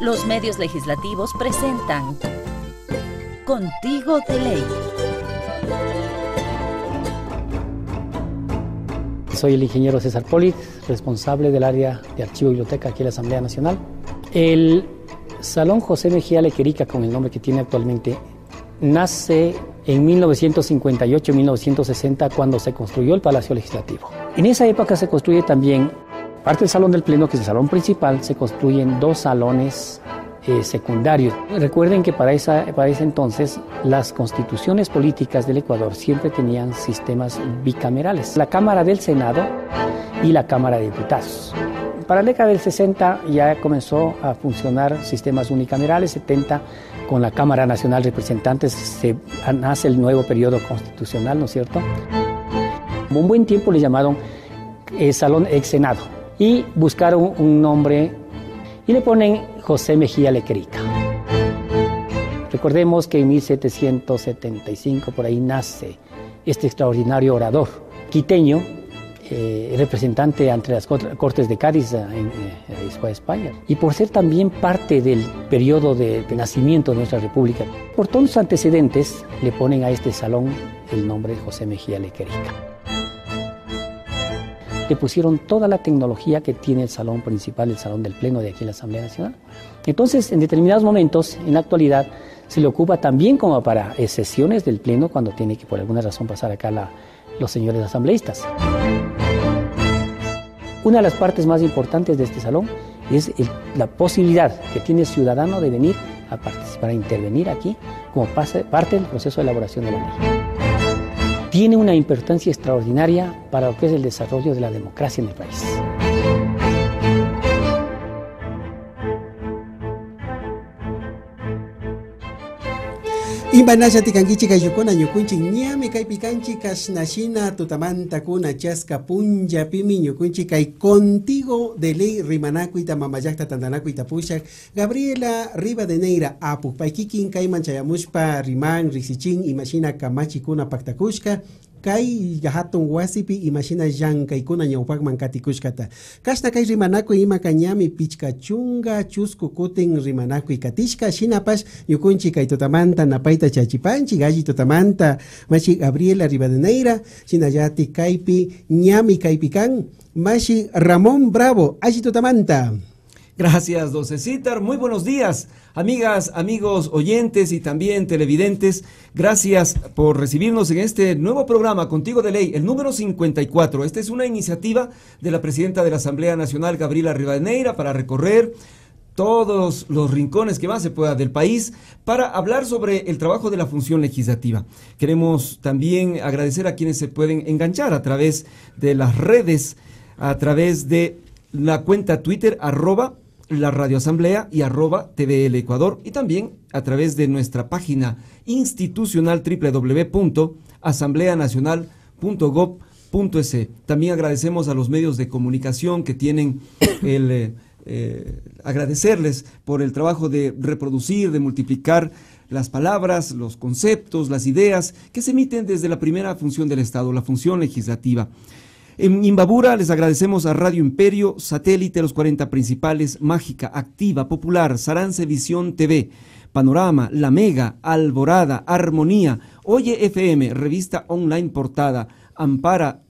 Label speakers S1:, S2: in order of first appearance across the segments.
S1: los medios legislativos presentan Contigo de Ley.
S2: Soy el ingeniero César Polit, responsable del área de archivo y biblioteca aquí en la Asamblea Nacional. El Salón José Mejía Lequerica, con el nombre que tiene actualmente, nace en 1958-1960 cuando se construyó el Palacio Legislativo. En esa época se construye también Aparte del Salón del Pleno, que es el salón principal, se construyen dos salones eh, secundarios. Recuerden que para, esa, para ese entonces las constituciones políticas del Ecuador siempre tenían sistemas bicamerales, la Cámara del Senado y la Cámara de Diputados. Para la década del 60 ya comenzó a funcionar sistemas unicamerales, 70 con la Cámara Nacional de Representantes se nace el nuevo periodo constitucional, ¿no es cierto? Un buen tiempo le llamaron eh, Salón Ex Senado y buscaron un nombre y le ponen José Mejía Lequerica. Recordemos que en 1775 por ahí nace este extraordinario orador quiteño, eh, representante ante las Cortes de Cádiz eh, en, eh, España, y por ser también parte del periodo de, nacimiento de nuestra República. Por todos sus antecedentes le ponen a este salón el nombre de José Mejía Lequerica le pusieron toda la tecnología que tiene el salón principal, el salón del Pleno de aquí en la Asamblea Nacional. Entonces, en determinados momentos, en la actualidad, se le ocupa también como para sesiones del Pleno cuando tiene que por alguna razón pasar acá los señores asambleístas. Una de las partes más importantes de este salón es la posibilidad que tiene el ciudadano de venir a participar, a intervenir aquí como parte del proceso de elaboración de la ley tiene una importancia extraordinaria para lo que es el desarrollo de la democracia en el país.
S3: Imbanasatikankichik ayllukkuna ñukunchik ñami kaypi tutamanta kuna chasca punya pimi kunchi kay contigo de ley rimanakuyta mamayaqta tantanakuyta pushaq Gabriela apu apukpaykikin kayman manchayamuspa riman risichin imashina kamachikuna paktakushka Kai hatun wasipi imashina kuna ñawpakman katikushkata kashna kay rimanakuy ima kañami pichka chunga chusku kutin rimanakuy katishka shinapash ñukunchik kay tutamanta napaita chachipanchi, totamanta Masi mashi Gabriela Rivadeneira shinallatik Kaipi, ñami kaypi kan mashi Ramón Bravo alli totamanta
S4: Gracias, Docecitar. Muy buenos días, amigas, amigos, oyentes y también televidentes. Gracias por recibirnos en este nuevo programa Contigo de Ley, el número 54. Esta es una iniciativa de la presidenta de la Asamblea Nacional, Gabriela Rivadeneira, para recorrer todos los rincones que más se pueda del país para hablar sobre el trabajo de la función legislativa. Queremos también agradecer a quienes se pueden enganchar a través de las redes, a través de la cuenta Twitter arroba la Radio Asamblea y arroba TVL Ecuador y también a través de nuestra página institucional www.asambleanacional.gov.es. También agradecemos a los medios de comunicación que tienen el... Eh, eh, agradecerles por el trabajo de reproducir, de multiplicar las palabras, los conceptos, las ideas que se emiten desde la primera función del Estado, la función legislativa. En Imbabura les agradecemos a Radio Imperio, Satélite, los 40 principales, Mágica, Activa, Popular, Sarance Visión TV, Panorama, La Mega, Alborada, Armonía, Oye FM, Revista Online Portada, Ampara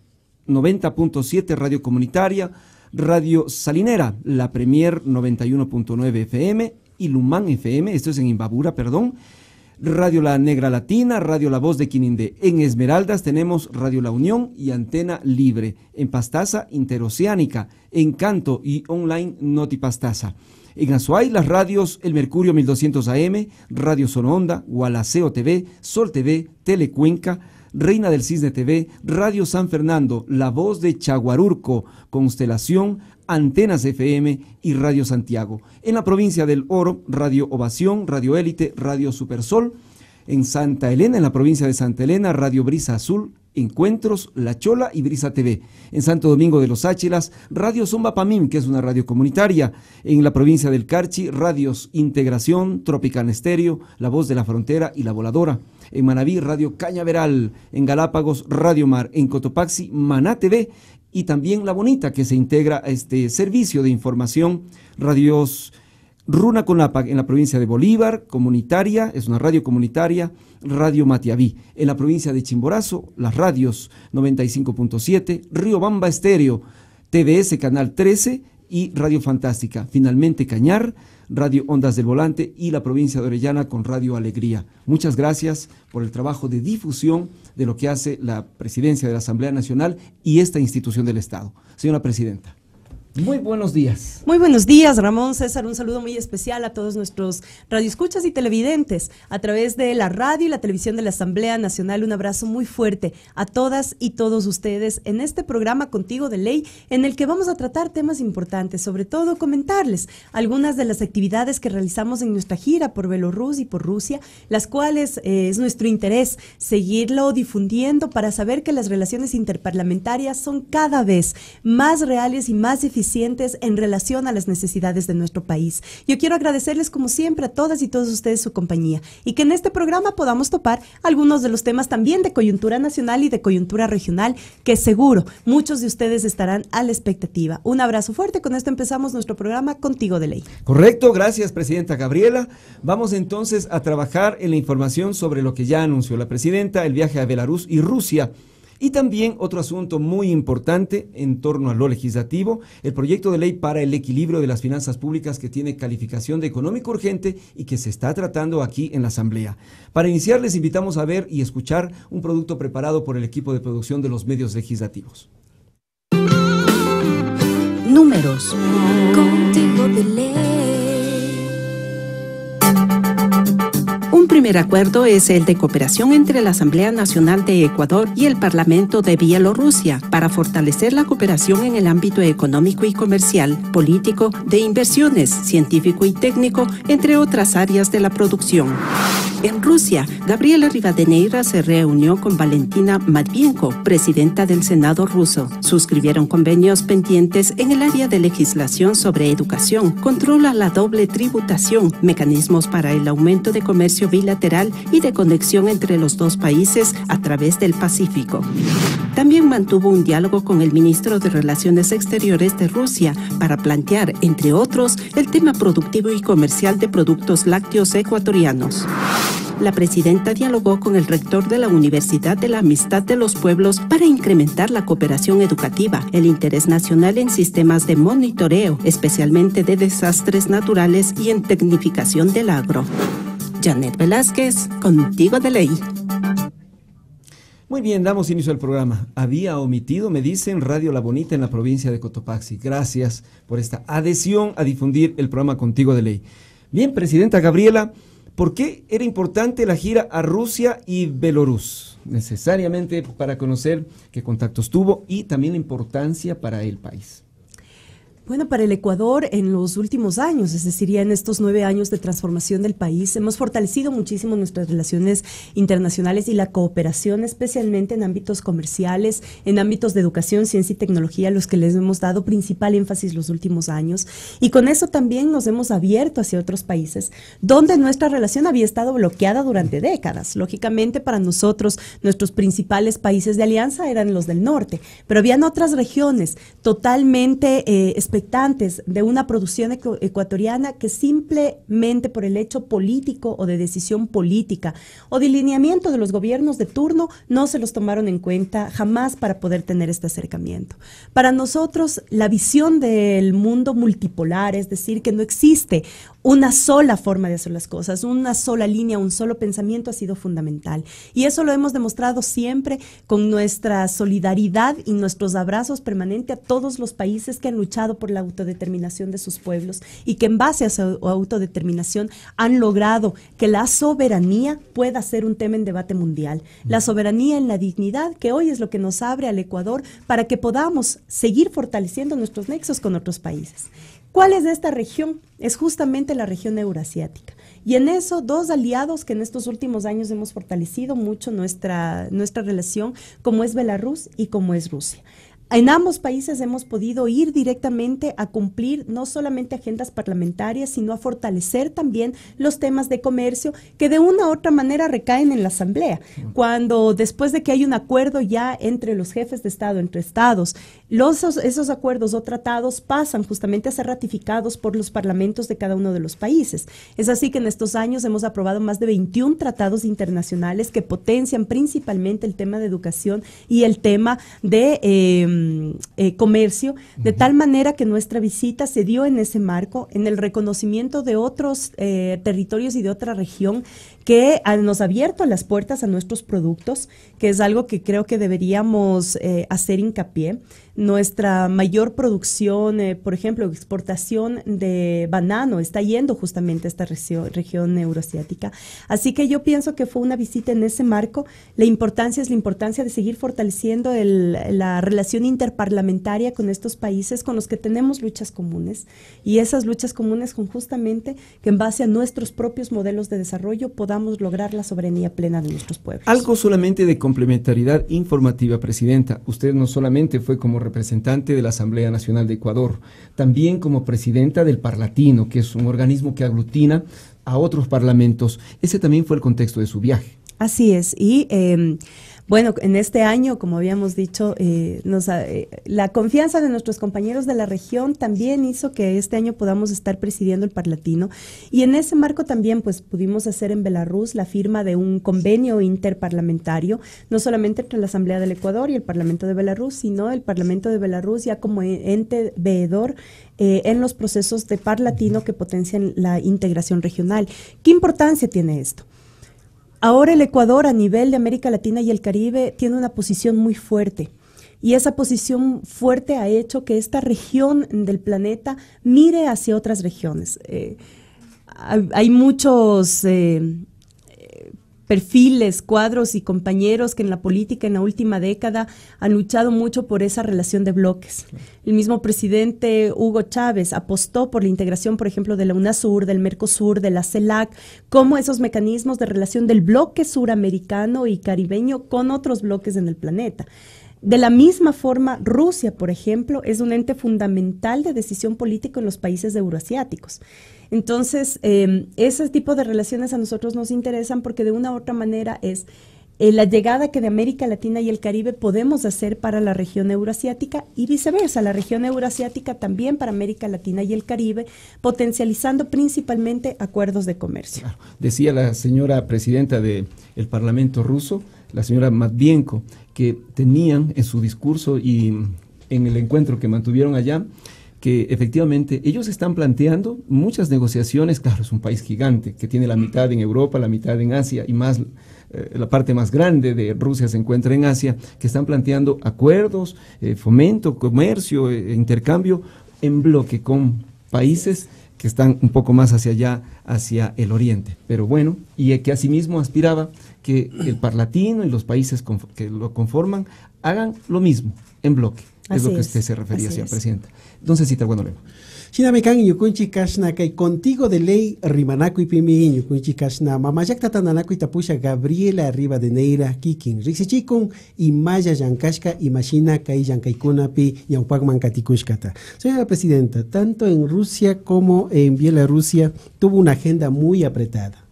S4: 90.7 Radio Comunitaria, Radio Salinera, La Premier 91.9 FM, Ilumán FM, esto es en Imbabura, perdón, Radio La Negra Latina, Radio La Voz de Quinindé. En Esmeraldas tenemos Radio La Unión y Antena Libre. En Pastaza, Interoceánica. En Canto y Online, Noti Pastaza. En Azuay, las radios El Mercurio 1200 AM, Radio Sononda, Gualaceo TV, Sol TV, Telecuenca, Reina del Cisne TV, Radio San Fernando, La Voz de Chaguarurco, Constelación, Antenas FM y Radio Santiago. En la provincia del Oro, Radio Ovación, Radio Élite, Radio Supersol. En Santa Elena, en la provincia de Santa Elena, Radio Brisa Azul, Encuentros, La Chola y Brisa TV. En Santo Domingo de los Áchilas, Radio Zumba Pamim que es una radio comunitaria. En la provincia del Carchi, Radios Integración, Tropical Estéreo, La Voz de la Frontera y La Voladora. En Manaví, Radio Cañaveral. En Galápagos, Radio Mar. En Cotopaxi, Maná TV y también La Bonita, que se integra a este servicio de información, radios Runa Conapac en la provincia de Bolívar, comunitaria, es una radio comunitaria, Radio Matiaví. En la provincia de Chimborazo, las radios 95.7, Río Bamba Estéreo, TBS Canal 13 y Radio Fantástica. Finalmente Cañar, Radio Ondas del Volante y la provincia de Orellana con Radio Alegría. Muchas gracias por el trabajo de difusión de lo que hace la presidencia de la Asamblea Nacional y esta institución del Estado. Señora Presidenta. Muy buenos días.
S5: Muy buenos días, Ramón César. Un saludo muy especial a todos nuestros radioescuchas y televidentes a través de la radio y la televisión de la Asamblea Nacional. Un abrazo muy fuerte a todas y todos ustedes en este programa Contigo de Ley, en el que vamos a tratar temas importantes, sobre todo comentarles algunas de las actividades que realizamos en nuestra gira por Belorrus y por Rusia, las cuales eh, es nuestro interés seguirlo difundiendo para saber que las relaciones interparlamentarias son cada vez más reales y más eficientes en relación a las necesidades de nuestro país. Yo quiero agradecerles como siempre a todas y todos ustedes su compañía y que en este programa podamos topar algunos de los temas también de coyuntura nacional y de coyuntura regional que seguro muchos de ustedes estarán a la expectativa. Un abrazo fuerte, con esto empezamos nuestro programa Contigo de Ley.
S4: Correcto, gracias Presidenta Gabriela. Vamos entonces a trabajar en la información sobre lo que ya anunció la Presidenta, el viaje a Belarus y Rusia. Y también otro asunto muy importante en torno a lo legislativo, el proyecto de ley para el equilibrio de las finanzas públicas que tiene calificación de económico urgente y que se está tratando aquí en la Asamblea. Para iniciar, les invitamos a ver y escuchar un producto preparado por el equipo de producción de los medios legislativos.
S1: Números. de ley.
S6: primer acuerdo es el de cooperación entre la Asamblea Nacional de Ecuador y el Parlamento de Bielorrusia para fortalecer la cooperación en el ámbito económico y comercial, político, de inversiones, científico y técnico, entre otras áreas de la producción. En Rusia, Gabriela Rivadeneira se reunió con Valentina Matvienko, presidenta del Senado ruso. Suscribieron convenios pendientes en el área de legislación sobre educación, controla la doble tributación, mecanismos para el aumento de comercio bilateral y de conexión entre los dos países a través del Pacífico. También mantuvo un diálogo con el ministro de Relaciones Exteriores de Rusia para plantear, entre otros, el tema productivo y comercial de productos lácteos ecuatorianos la presidenta dialogó con el rector de la Universidad de la Amistad de los Pueblos para incrementar la cooperación educativa, el interés nacional en sistemas de monitoreo, especialmente de desastres naturales y en tecnificación del agro. Janet Velázquez, contigo de ley. Muy bien, damos inicio
S4: al programa. Había omitido, me dicen, Radio La Bonita en la provincia de Cotopaxi. Gracias por esta adhesión a difundir el programa Contigo de Ley. Bien, Presidenta Gabriela, ¿por qué era importante la gira a Rusia y Belorus? Necesariamente para conocer qué contactos tuvo y también la importancia para el país.
S5: Bueno, para el Ecuador en los últimos años, es decir, ya en estos nueve años de transformación del país, hemos fortalecido muchísimo nuestras relaciones internacionales y la cooperación, especialmente en ámbitos comerciales, en ámbitos de educación, ciencia y tecnología, los que les hemos dado principal énfasis los últimos años. Y con eso también nos hemos abierto hacia otros países donde nuestra relación había estado bloqueada durante décadas. Lógicamente, para nosotros, nuestros principales países de alianza eran los del norte, pero habían otras regiones totalmente eh, de una producción ecuatoriana que simplemente por el hecho político o de decisión política o delineamiento lineamiento de los gobiernos de turno no se los tomaron en cuenta jamás para poder tener este acercamiento. Para nosotros, la visión del mundo multipolar, es decir, que no existe una sola forma de hacer las cosas, una sola línea, un solo pensamiento ha sido fundamental. Y eso lo hemos demostrado siempre con nuestra solidaridad y nuestros abrazos permanentes a todos los países que han luchado por la autodeterminación de sus pueblos y que en base a su autodeterminación han logrado que la soberanía pueda ser un tema en debate mundial. Mm. La soberanía en la dignidad, que hoy es lo que nos abre al Ecuador para que podamos seguir fortaleciendo nuestros nexos con otros países. ¿Cuál es esta región? Es justamente la región euroasiática Y en eso, dos aliados que en estos últimos años hemos fortalecido mucho nuestra, nuestra relación, como es Belarus y como es Rusia. En ambos países hemos podido ir directamente a cumplir no solamente agendas parlamentarias, sino a fortalecer también los temas de comercio que de una u otra manera recaen en la Asamblea. Cuando después de que hay un acuerdo ya entre los jefes de Estado, entre estados, los, esos acuerdos o tratados pasan justamente a ser ratificados por los parlamentos de cada uno de los países. Es así que en estos años hemos aprobado más de 21 tratados internacionales que potencian principalmente el tema de educación y el tema de... Eh, Mm, eh, comercio, de tal manera que nuestra visita se dio en ese marco, en el reconocimiento de otros eh, territorios y de otra región que nos ha abierto las puertas a nuestros productos, que es algo que creo que deberíamos eh, hacer hincapié. Nuestra mayor producción, eh, por ejemplo, exportación de banano está yendo justamente a esta región, región euroasiática. Así que yo pienso que fue una visita en ese marco. La importancia es la importancia de seguir fortaleciendo la relación interparlamentaria con estos países con los que tenemos luchas comunes. Y esas luchas comunes con justamente que en base a nuestros propios modelos de desarrollo podamos lograr la soberanía plena de nuestros pueblos. Algo
S4: solamente de complementariedad informativa, Presidenta. Usted no solamente fue como representante de la Asamblea Nacional de Ecuador, también como presidenta del Parlatino, que es un organismo que aglutina a otros parlamentos. Ese también fue el contexto de su viaje.
S5: Así es. Y em, bueno, en este año, como habíamos dicho, eh, eh, la confianza de nuestros compañeros de la región también hizo que este año podamos estar presidiendo el Parlatino. Y en ese marco también, pues, pudimos hacer en Belarus la firma de un convenio interparlamentario, no solamente entre la Asamblea del Ecuador y el Parlamento de Belarus, sino el Parlamento de Belarus ya como e, ente veedor eh, en los procesos de Parlatino que potencian la integración regional. ¿Qué importancia tiene esto? Ahora el Ecuador a nivel de América Latina y el Caribe tiene una posición muy fuerte. Y esa posición fuerte ha hecho que esta región del planeta mire hacia otras regiones. Eh, hay, muchos eh, perfiles, cuadros y compañeros que en la política en la última década han luchado mucho por esa relación de bloques. El mismo presidente Hugo Chávez apostó por la integración, por ejemplo, de la UNASUR, del Mercosur, de la CELAC, como esos mecanismos de relación del bloque suramericano y caribeño con otros bloques en el planeta. De la misma forma, Rusia, por ejemplo, es un ente fundamental de decisión política en los países euroasiáticos. Entonces, em, ese tipo de relaciones a nosotros nos interesan porque de una u otra manera es eh, la llegada que de América Latina y el Caribe podemos hacer para la región euroasiática y viceversa, la región euroasiática también para América Latina y el Caribe, potencializando principalmente acuerdos de comercio.
S4: Decía la señora presidenta del Parlamento ruso, la señora Matvienko, que tenían en su discurso y en el encuentro que mantuvieron allá, que efectivamente ellos están planteando muchas negociaciones, claro, es un país gigante que tiene la mitad en Europa, la mitad en Asia y más eh, la parte más grande de Rusia se encuentra en Asia, que están planteando acuerdos, eh, fomento, comercio, eh, intercambio en bloque con países que están un poco más hacia allá, hacia el oriente. Pero bueno, y que asimismo aspiraba que el parlatino y los países que lo conforman hagan lo mismo en bloque. Así es lo que usted se refería, señora presidenta. Entonces, cita, bueno, leo.
S3: Shinamekan Yukunchi Kai contigo de ley Rimanaku y Pimi Yukunchi Kashna Mamayak Tatananaku y Tapusha Gabriela Arriba de Neira Kikin Rixichikun y Maya Yankashka y Mashina Kai Yankaikuna y Mankatikushkata. Señora Presidenta, tanto en Rusia como en Bielorrusia tuvo una agenda muy apretada.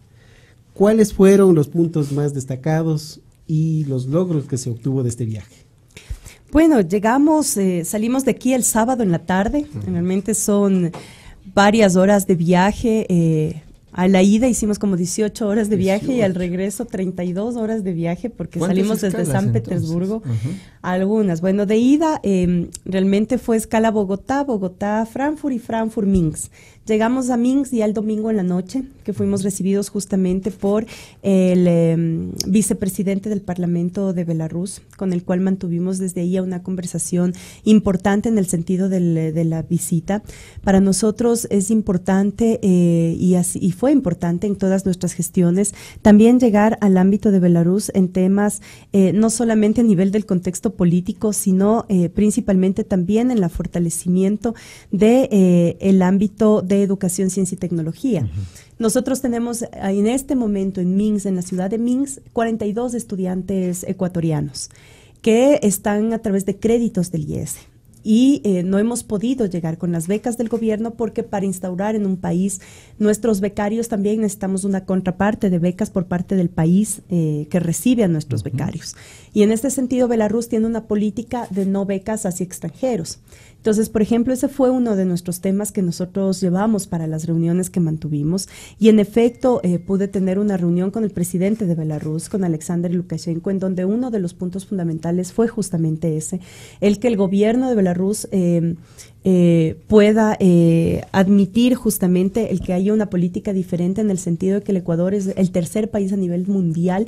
S3: ¿Cuáles fueron los puntos más destacados y los logros que se obtuvo de este viaje?
S5: Bueno, llegamos, eh, salimos de aquí el sábado en la tarde. Realmente son varias horas de viaje. Eh, a la ida hicimos como 18 horas de viaje y al regreso 32 horas de viaje porque salimos desde San Petersburgo. Algunas. Bueno, de ida em, realmente fue escala Bogotá, Bogotá, Frankfurt y Frankfurt Minsk. Llegamos a Minsk ya el domingo en la noche, que fuimos recibidos justamente por el em, vicepresidente del Parlamento de Belarus, con el cual mantuvimos desde ahí una conversación importante en el sentido eh, de la visita. Para nosotros es importante eh, y, fue importante en todas nuestras gestiones también llegar al ámbito de Belarus en temas eh, no solamente a nivel del contexto político, sino principalmente también en el fortalecimiento del de, el ámbito de Educación, Ciencia y Tecnología. Nosotros tenemos eh, en este momento en Minsk, en la ciudad de Minsk, 42 estudiantes ecuatorianos que están a través de créditos del IES y eh, no hemos podido llegar con las becas del gobierno porque para instaurar en un país nuestros becarios también necesitamos una contraparte de becas por parte del país eh, que recibe a nuestros becarios. Y en este sentido, Belarus tiene una política de no becas hacia extranjeros. Entonces, por ejemplo, ese fue uno de nuestros temas que nosotros llevamos para las reuniones que mantuvimos y en efecto eh, pude tener una reunión con el presidente de Belarus, con Alexander Lukashenko, en donde uno de los puntos fundamentales fue justamente ese, el que el gobierno de Belarus eh, eh, pueda eh, admitir justamente el que haya una política diferente en el sentido de que el Ecuador es el tercer país a nivel mundial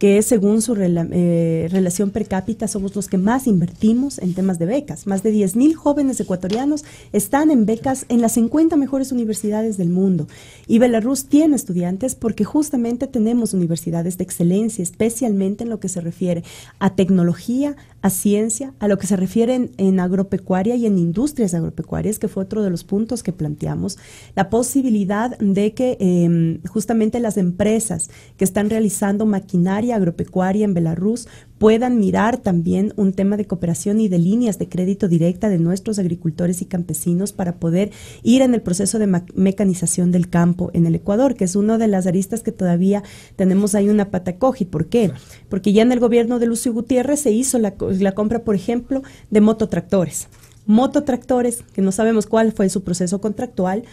S5: que según su eh, relación per cápita somos los que más invertimos en temas de becas. Más de 10.000 jóvenes ecuatorianos están en becas en las 50 mejores universidades del mundo. Y Belarus tiene estudiantes porque justamente tenemos universidades de excelencia, especialmente en lo que se refiere a tecnología, a ciencia, a lo que se refiere en agropecuaria y en industrias agropecuarias, que fue otro de los puntos que planteamos, la posibilidad de que em, justamente las empresas que están realizando maquinaria agropecuaria en Belarus puedan mirar también un tema de cooperación y de líneas de crédito directa de nuestros agricultores y campesinos para poder ir en el proceso de mecanización del campo en el Ecuador, que es una de las aristas que todavía tenemos ahí una patacoji. ¿Por qué? Porque ya en el gobierno de Lucio Gutiérrez se hizo la, la compra, por ejemplo, de mototractores mototractores, que no sabemos cuál fue su proceso contractual,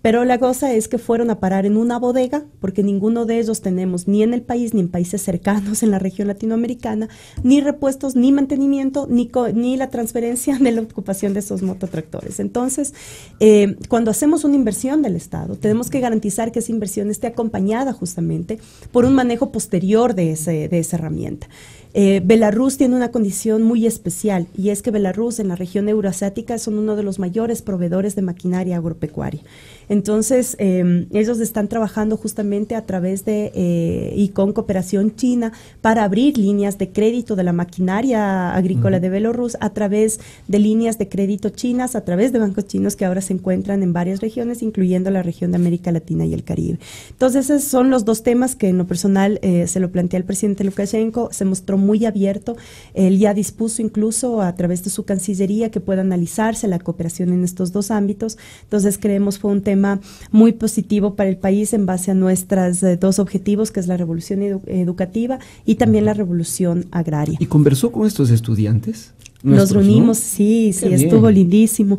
S5: pero la cosa es que fueron a parar en una bodega, porque ninguno de ellos tenemos, ni en el país, ni en países cercanos en la región latinoamericana, ni repuestos, ni mantenimiento, ni, ni la transferencia de la ocupación de esos mototractores. Entonces, eh, cuando hacemos una inversión del Estado, tenemos que garantizar que esa inversión esté acompañada justamente por un manejo posterior de, de esa herramienta. Eh, Belarus tiene una condición muy especial y es que Belarus en la región euroasiática son uno de los mayores proveedores de maquinaria agropecuaria. Entonces, em, ellos están trabajando justamente a través de y eh, con cooperación china para abrir líneas de crédito de la maquinaria agrícola de Belarus a través de líneas de crédito chinas, a través de bancos chinos que ahora se encuentran en varias regiones, incluyendo la región de América Latina y el Caribe. Entonces, esos son los dos temas que en lo personal eh, se lo plantea el presidente Lukashenko. Se mostró muy abierto. Él ya dispuso incluso a través de su cancillería que pueda analizarse la cooperación en estos dos ámbitos. Entonces, creemos fue un tema muy positivo para el país en base a nuestros eh, dos objetivos, que es la revolución educativa y también la revolución agraria.
S4: ¿Y conversó con estos estudiantes?
S5: Nos reunimos, sí, sí, estuvo lindísimo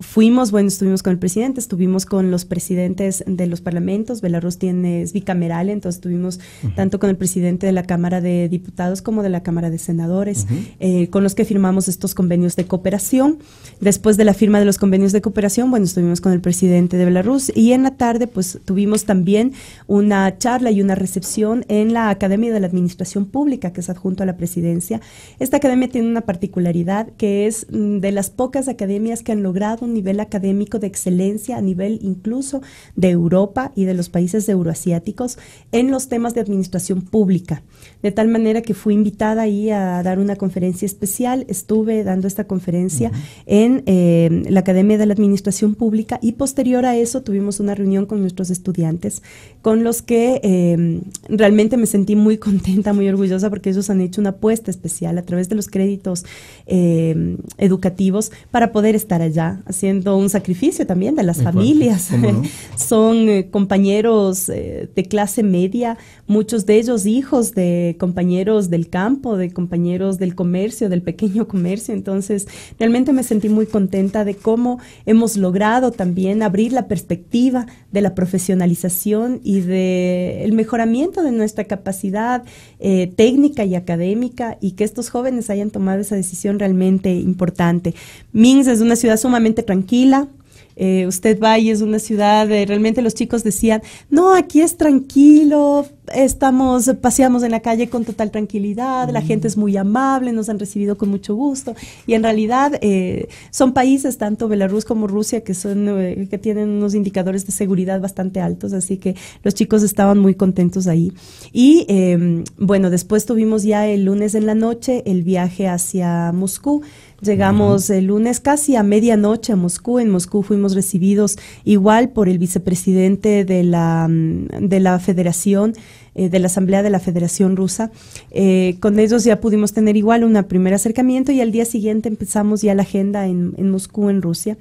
S5: fuimos, bueno, estuvimos con el presidente, estuvimos con los presidentes de los parlamentos, Belarus tiene, es bicameral, entonces estuvimos tanto con el presidente de la Cámara de Diputados como de la Cámara de Senadores, eh, con los que firmamos estos convenios de cooperación. Después de la firma de los convenios de cooperación, bueno, estuvimos con el presidente de Belarus y en la tarde, pues tuvimos también una charla y una recepción en la Academia de la Administración Pública, que es adjunto a la presidencia. Esta academia tiene una particularidad que es mm, de las pocas academias que han logrado un nivel académico de excelencia a nivel incluso de Europa y de los países euroasiáticos en los temas de administración pública de tal manera que fui invitada ahí a dar una conferencia especial. Estuve dando esta conferencia en eh, la Academia de la Administración Pública y posterior a eso tuvimos una reunión con nuestros estudiantes, con los que em, realmente me sentí muy contenta, muy orgullosa, porque ellos han hecho una apuesta especial a través de los créditos em, educativos para poder estar allá, haciendo un sacrificio también de las familias. Son eh, compañeros eh, de clase media, muchos de ellos hijos de compañeros del campo, de compañeros del comercio, del pequeño comercio. Entonces, realmente me sentí muy contenta de cómo hemos logrado también abrir la perspectiva de la profesionalización y de el mejoramiento de nuestra capacidad eh, técnica y académica y que estos jóvenes hayan tomado esa decisión realmente importante. Minsk es una ciudad sumamente tranquila, eh, usted va y es una ciudad, eh, realmente los chicos decían, no, aquí es tranquilo, estamos, paseamos en la calle con total tranquilidad, la gente es mm. muy amable, nos han recibido con mucho gusto. Y en realidad eh, son países, tanto Belarus como Rusia, que, son, que tienen unos indicadores de seguridad bastante altos, así que los chicos estaban muy contentos ahí. Y em, bueno, después tuvimos ya el lunes en la noche el viaje hacia Moscú. Llegamos el lunes casi a medianoche a Moscú. En Moscú fuimos recibidos igual por el vicepresidente de la, mm, de la Federación, eh, de la Asamblea de la Federación Rusa. Eh, con ellos ya pudimos tener igual un primer acercamiento y al día siguiente empezamos ya la agenda en, Moscú, en Rusia,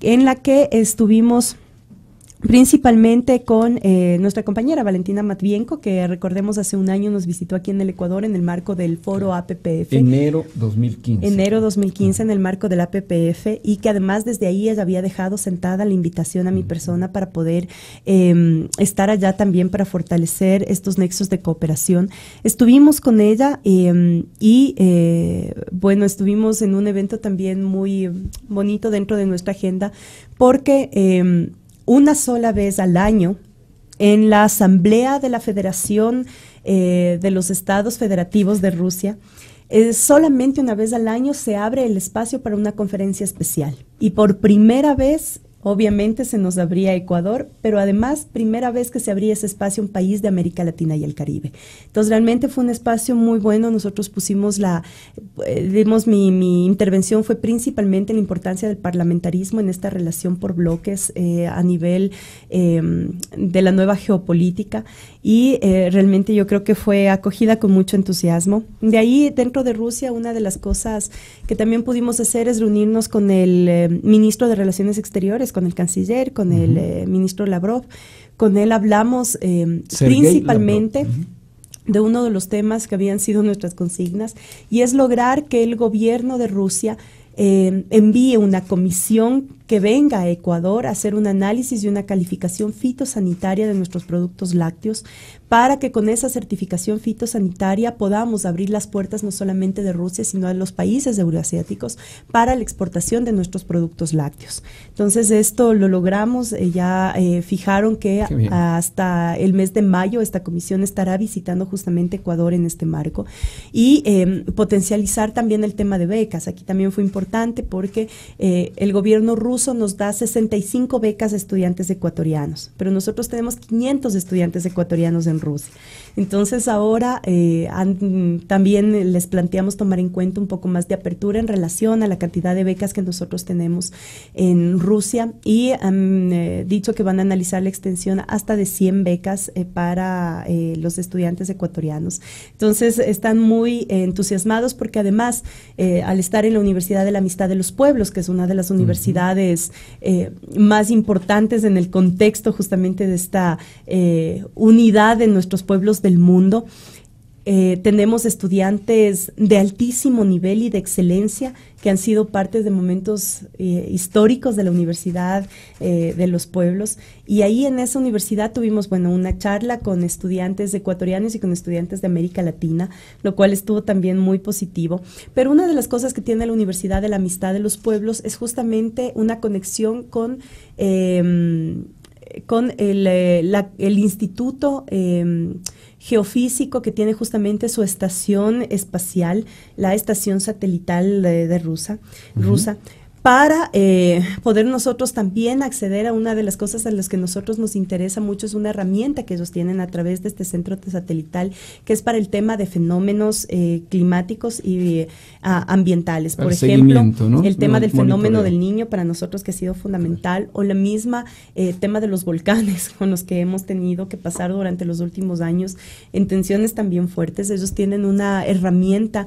S5: en la que estuvimos principalmente con eh, nuestra compañera Valentina Matvienko, que recordemos hace un año nos visitó aquí en el Ecuador en el marco del foro APPF. Enero
S4: 2015.
S5: Enero 2015 en el marco del APPF y que además desde ahí ella había dejado sentada la invitación a mi persona para poder em, estar allá también para fortalecer estos nexos de cooperación. Estuvimos con ella em, y eh, bueno, estuvimos en un evento también muy bonito dentro de nuestra agenda porque em, una sola vez al año en la Asamblea de la Federación eh, de los Estados Federativos de Rusia. Eh, solamente una vez al año se abre el espacio para una conferencia especial. Y por primera vez Obviamente se nos abría Ecuador, pero además primera vez que se abría ese espacio un país de América Latina y el Caribe. Entonces realmente fue un espacio muy bueno. Nosotros pusimos la, eh, mi, intervención fue principalmente la importancia del parlamentarismo en esta relación por bloques eh, a nivel em, de la nueva geopolítica y eh, realmente yo creo que fue acogida con mucho entusiasmo. De ahí, dentro de Rusia, una de las cosas que también pudimos hacer es reunirnos con el eh, ministro de Relaciones Exteriores, con el canciller, con el eh, ministro Lavrov. Con él hablamos principalmente de uno de los temas que habían sido nuestras consignas y es lograr que el gobierno de Rusia envíe una comisión que venga a Ecuador a hacer un análisis y una calificación fitosanitaria de nuestros productos lácteos para que con esa certificación fitosanitaria podamos abrir las puertas no solamente de Rusia, sino de los países euroasiáticos para la exportación de nuestros productos lácteos. Entonces, esto lo logramos, eh, ya eh, fijaron que hasta el mes de mayo esta comisión estará visitando justamente Ecuador en este marco y em, potencializar también el tema de becas. Aquí también fue importante porque eh, el gobierno ruso nos da 65 becas a estudiantes ecuatorianos, pero nosotros tenemos 500 estudiantes ecuatorianos en Rusia. Entonces ahora eh, también les planteamos tomar en cuenta un poco más de apertura en relación a la cantidad de becas que nosotros tenemos en Rusia y han eh, dicho que van a analizar la extensión hasta de 100 becas eh, para los estudiantes ecuatorianos. Entonces están muy entusiasmados porque además al estar en la Universidad de la Amistad de los Pueblos, que es una de las universidades más importantes en el contexto justamente de esta unidad de nuestros pueblos del mundo. Eh, tenemos estudiantes de altísimo nivel y de excelencia que han sido parte de momentos eh, históricos de la universidad, eh, de los pueblos. Y ahí en esa universidad tuvimos, bueno, una charla con estudiantes ecuatorianos y con estudiantes de América Latina, lo cual estuvo también muy positivo. Pero una de las cosas que tiene la Universidad de la Amistad de los Pueblos es justamente una conexión con con el, Instituto geofísico que tiene justamente su estación espacial, la estación satelital de, Rusa, rusa para eh, poder nosotros también acceder a una de las cosas a las que nosotros nos interesa mucho, es una herramienta que ellos tienen a través de este centro satelital, que es para el tema de fenómenos eh, climáticos y ah, ambientales. Por ejemplo, el tema del fenómeno del niño para nosotros que ha sido fundamental, o la misma eh, tema de los volcanes con los que hemos tenido que pasar durante los últimos años en tensiones también fuertes. Ellos tienen una herramienta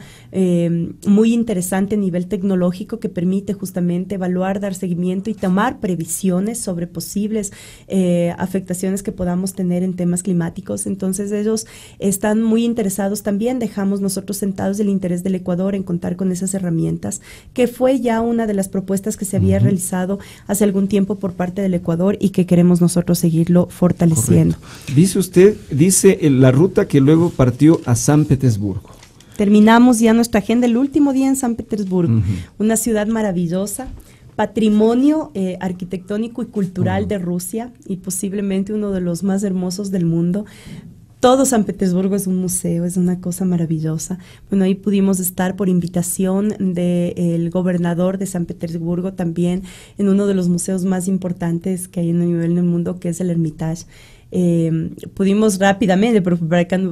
S5: muy interesante a nivel tecnológico que permite justamente evaluar, dar seguimiento y tomar previsiones sobre posibles eh, afectaciones que podamos tener en temas climáticos. Entonces ellos están muy interesados también, dejamos nosotros sentados el interés del Ecuador en contar con esas herramientas, que fue ya una de las propuestas que se había realizado hace algún tiempo por parte del Ecuador y que queremos nosotros seguirlo fortaleciendo.
S4: Dice usted, dice eh, la ruta que luego partió a San Petersburgo.
S5: Terminamos ya nuestra agenda el último día en San Petersburgo, una ciudad maravillosa, patrimonio eh, arquitectónico y cultural de Rusia y posiblemente uno de los más hermosos del mundo. Todo San Petersburgo es un museo, es una cosa maravillosa. Bueno, ahí pudimos estar por invitación del gobernador de San Petersburgo también en uno de los museos más importantes que hay en nivel del mundo, que es el Hermitage. Eh, pudimos rápidamente,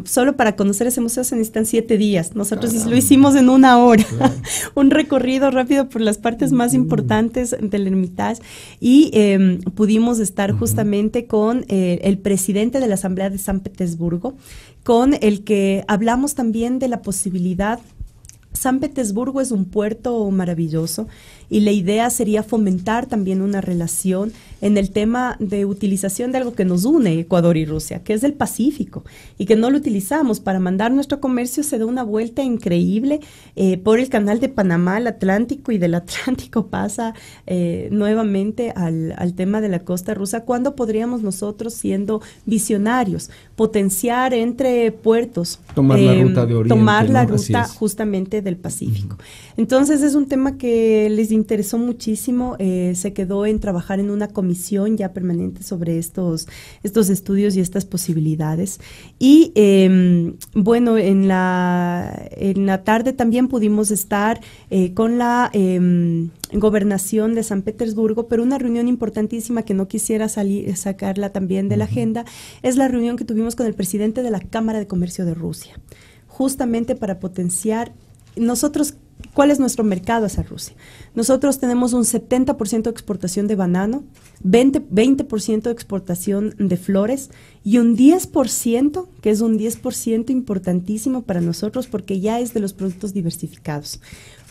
S5: solo para conocer ese museo se necesitan siete días. Nosotros lo hicimos en una hora, un recorrido rápido por las partes más importantes del ermitage y em, pudimos estar justamente con eh, el presidente de la Asamblea de San Petersburgo, con el que hablamos también de la posibilidad. San Petersburgo es un puerto maravilloso y la idea sería fomentar también una relación en el tema de utilización de algo que nos une Ecuador y Rusia, que es el Pacífico, y que no lo utilizamos para mandar nuestro comercio, se da una vuelta increíble eh, por el canal de Panamá el Atlántico y del Atlántico pasa eh, nuevamente al, tema de la costa rusa, cuando podríamos nosotros, siendo visionarios, potenciar entre puertos, tomar la em, ruta, de Oriente, tomar la ruta justamente del Pacífico. Entonces es un tema que les interesó muchísimo, eh, se quedó en trabajar en una comisión ya permanente sobre estos, estos estudios y estas posibilidades. Y em, bueno, en la, en la tarde también pudimos estar eh, con la em, gobernación de San Petersburgo, pero una reunión importantísima que no quisiera salir, sacarla también de la agenda es la reunión que tuvimos con el presidente de la Cámara de Comercio de Rusia justamente para potenciar nosotros ¿Cuál es nuestro mercado hacia Rusia? Nosotros tenemos un 70% de exportación de banano, 20%, 20 de exportación de flores y un 10%, que es un 10% importantísimo para nosotros porque ya es de los productos diversificados.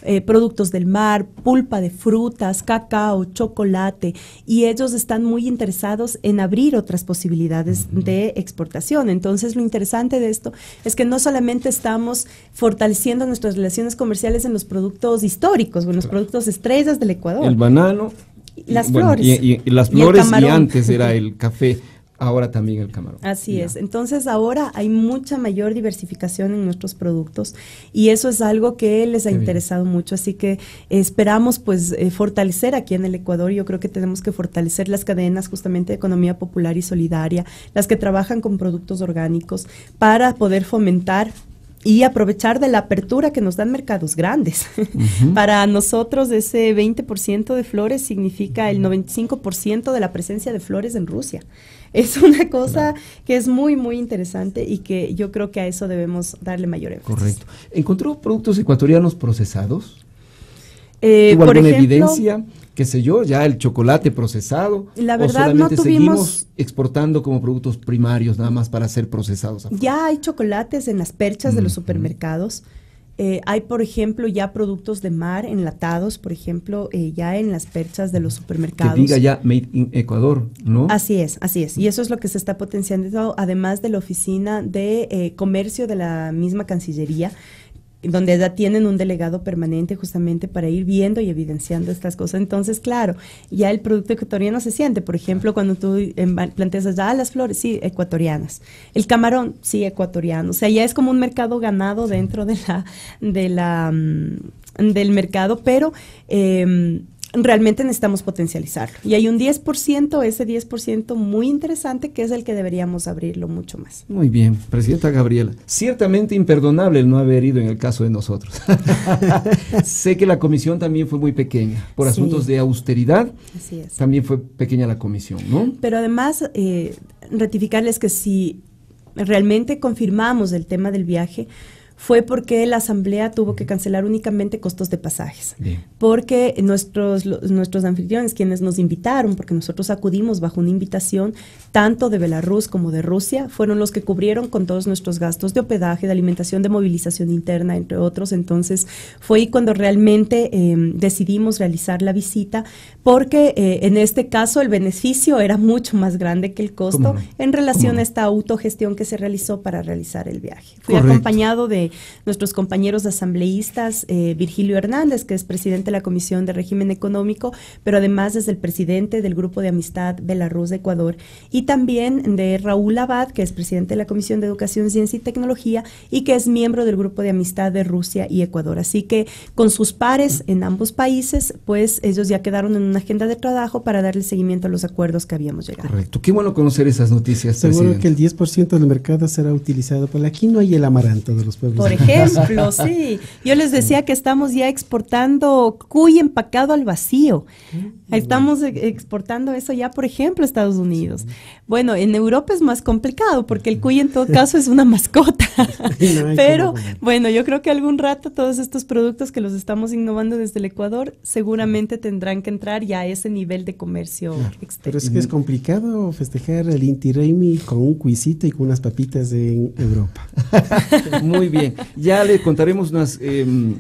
S5: Eh, productos del mar, pulpa de frutas, cacao, chocolate, y ellos están muy interesados en abrir otras posibilidades de exportación. Entonces, lo interesante de esto es que no solamente estamos fortaleciendo nuestras relaciones comerciales en los productos históricos, bueno en los productos estrellas del Ecuador. El banano. Las flores. y, las flores y antes era
S4: el café ahora también el camarón.
S5: Así es. Entonces ahora hay mucha mayor diversificación en nuestros productos y eso es algo que les ha interesado mucho. Así que esperamos pues eh, fortalecer aquí en el Ecuador. Yo creo que tenemos que fortalecer las cadenas justamente de economía popular y solidaria, las que trabajan con productos orgánicos para poder fomentar y aprovechar de la apertura que nos dan mercados grandes. Para nosotros ese 20% de flores significa el 95% de la presencia de flores en Rusia es una cosa que es muy, muy interesante y que yo creo que a eso debemos darle mayor énfasis. Correcto.
S4: ¿Encontró productos ecuatorianos procesados?
S5: Eh, por evidencia?
S4: qué sé yo, ya el chocolate procesado.
S5: La verdad, no tuvimos. Seguimos
S4: exportando como productos primarios nada más para ser procesados.
S5: Ya hay chocolates en las perchas de los supermercados. Eh, hay, por ejemplo, ya productos de mar enlatados, por ejemplo, eh, ya en las perchas de los supermercados. Que diga ya
S4: Made in Ecuador, ¿no? Así
S5: es, así es. Y eso es lo que se está potenciando, además de la oficina de eh, comercio de la misma Cancillería, donde ya tienen un delegado permanente justamente para ir viendo y evidenciando estas cosas. Entonces, claro, ya el producto ecuatoriano se siente. Por ejemplo, cuando tú planteas ya ah, las flores, sí, ecuatorianas. El camarón, sí, ecuatoriano. O sea, ya es como un mercado ganado dentro de la, de la, mm, del mercado, pero... Em, realmente necesitamos potencializarlo. Y hay un 10%, ese 10% muy interesante, que es el que deberíamos abrirlo mucho más. Muy bien,
S4: Presidenta Gabriela. Ciertamente imperdonable el no haber ido en el caso de nosotros. sé que la comisión también fue muy pequeña, por asuntos de austeridad. También fue pequeña la comisión, ¿no?
S5: Pero además, eh, ratificarles que si realmente confirmamos el tema del viaje, fue porque la Asamblea tuvo que cancelar únicamente costos de pasajes, porque nuestros, nuestros anfitriones, quienes nos invitaron, porque nosotros acudimos bajo una invitación tanto de Belarus como de Rusia, fueron los que cubrieron con todos nuestros gastos de hospedaje, de alimentación, de movilización interna, entre otros. Entonces fue cuando realmente em, decidimos realizar la visita, porque eh, en este caso el beneficio era mucho más grande que el costo en relación a esta autogestión que se realizó para realizar el viaje. Fui acompañado de nuestros compañeros asambleístas, eh, Virgilio Hernández, que es presidente de la Comisión de Régimen Económico, pero además es el presidente del Grupo de Amistad Belarus-Ecuador, y también de Raúl Abad, que es presidente de la Comisión de Educación, Ciencia y Tecnología, y que es miembro del Grupo de Amistad de Rusia y Ecuador. Así que con sus pares en ambos países, pues ellos ya quedaron en una agenda de trabajo para darle seguimiento a los acuerdos que habíamos llegado.
S3: Correcto. Qué bueno conocer esas noticias. Seguro que el 10% del mercado será utilizado, pero aquí no hay el amaranto de los pueblos. Por ejemplo, sí.
S5: Yo les decía que estamos ya exportando cuy empacado al vacío. Mm. Estamos e-, exportando eso ya, por ejemplo, a Estados Unidos. Bueno, en Europa es más complicado porque el cuy en todo caso es una mascota. Pero bueno, yo creo que algún rato todos estos productos que los estamos innovando desde el Ecuador seguramente tendrán que entrar ya a ese nivel de comercio Pero
S3: es que es complicado festejar el Inti Raymi con un cuisito y con unas papitas en Europa.
S4: Muy bien ya le contaremos unas em,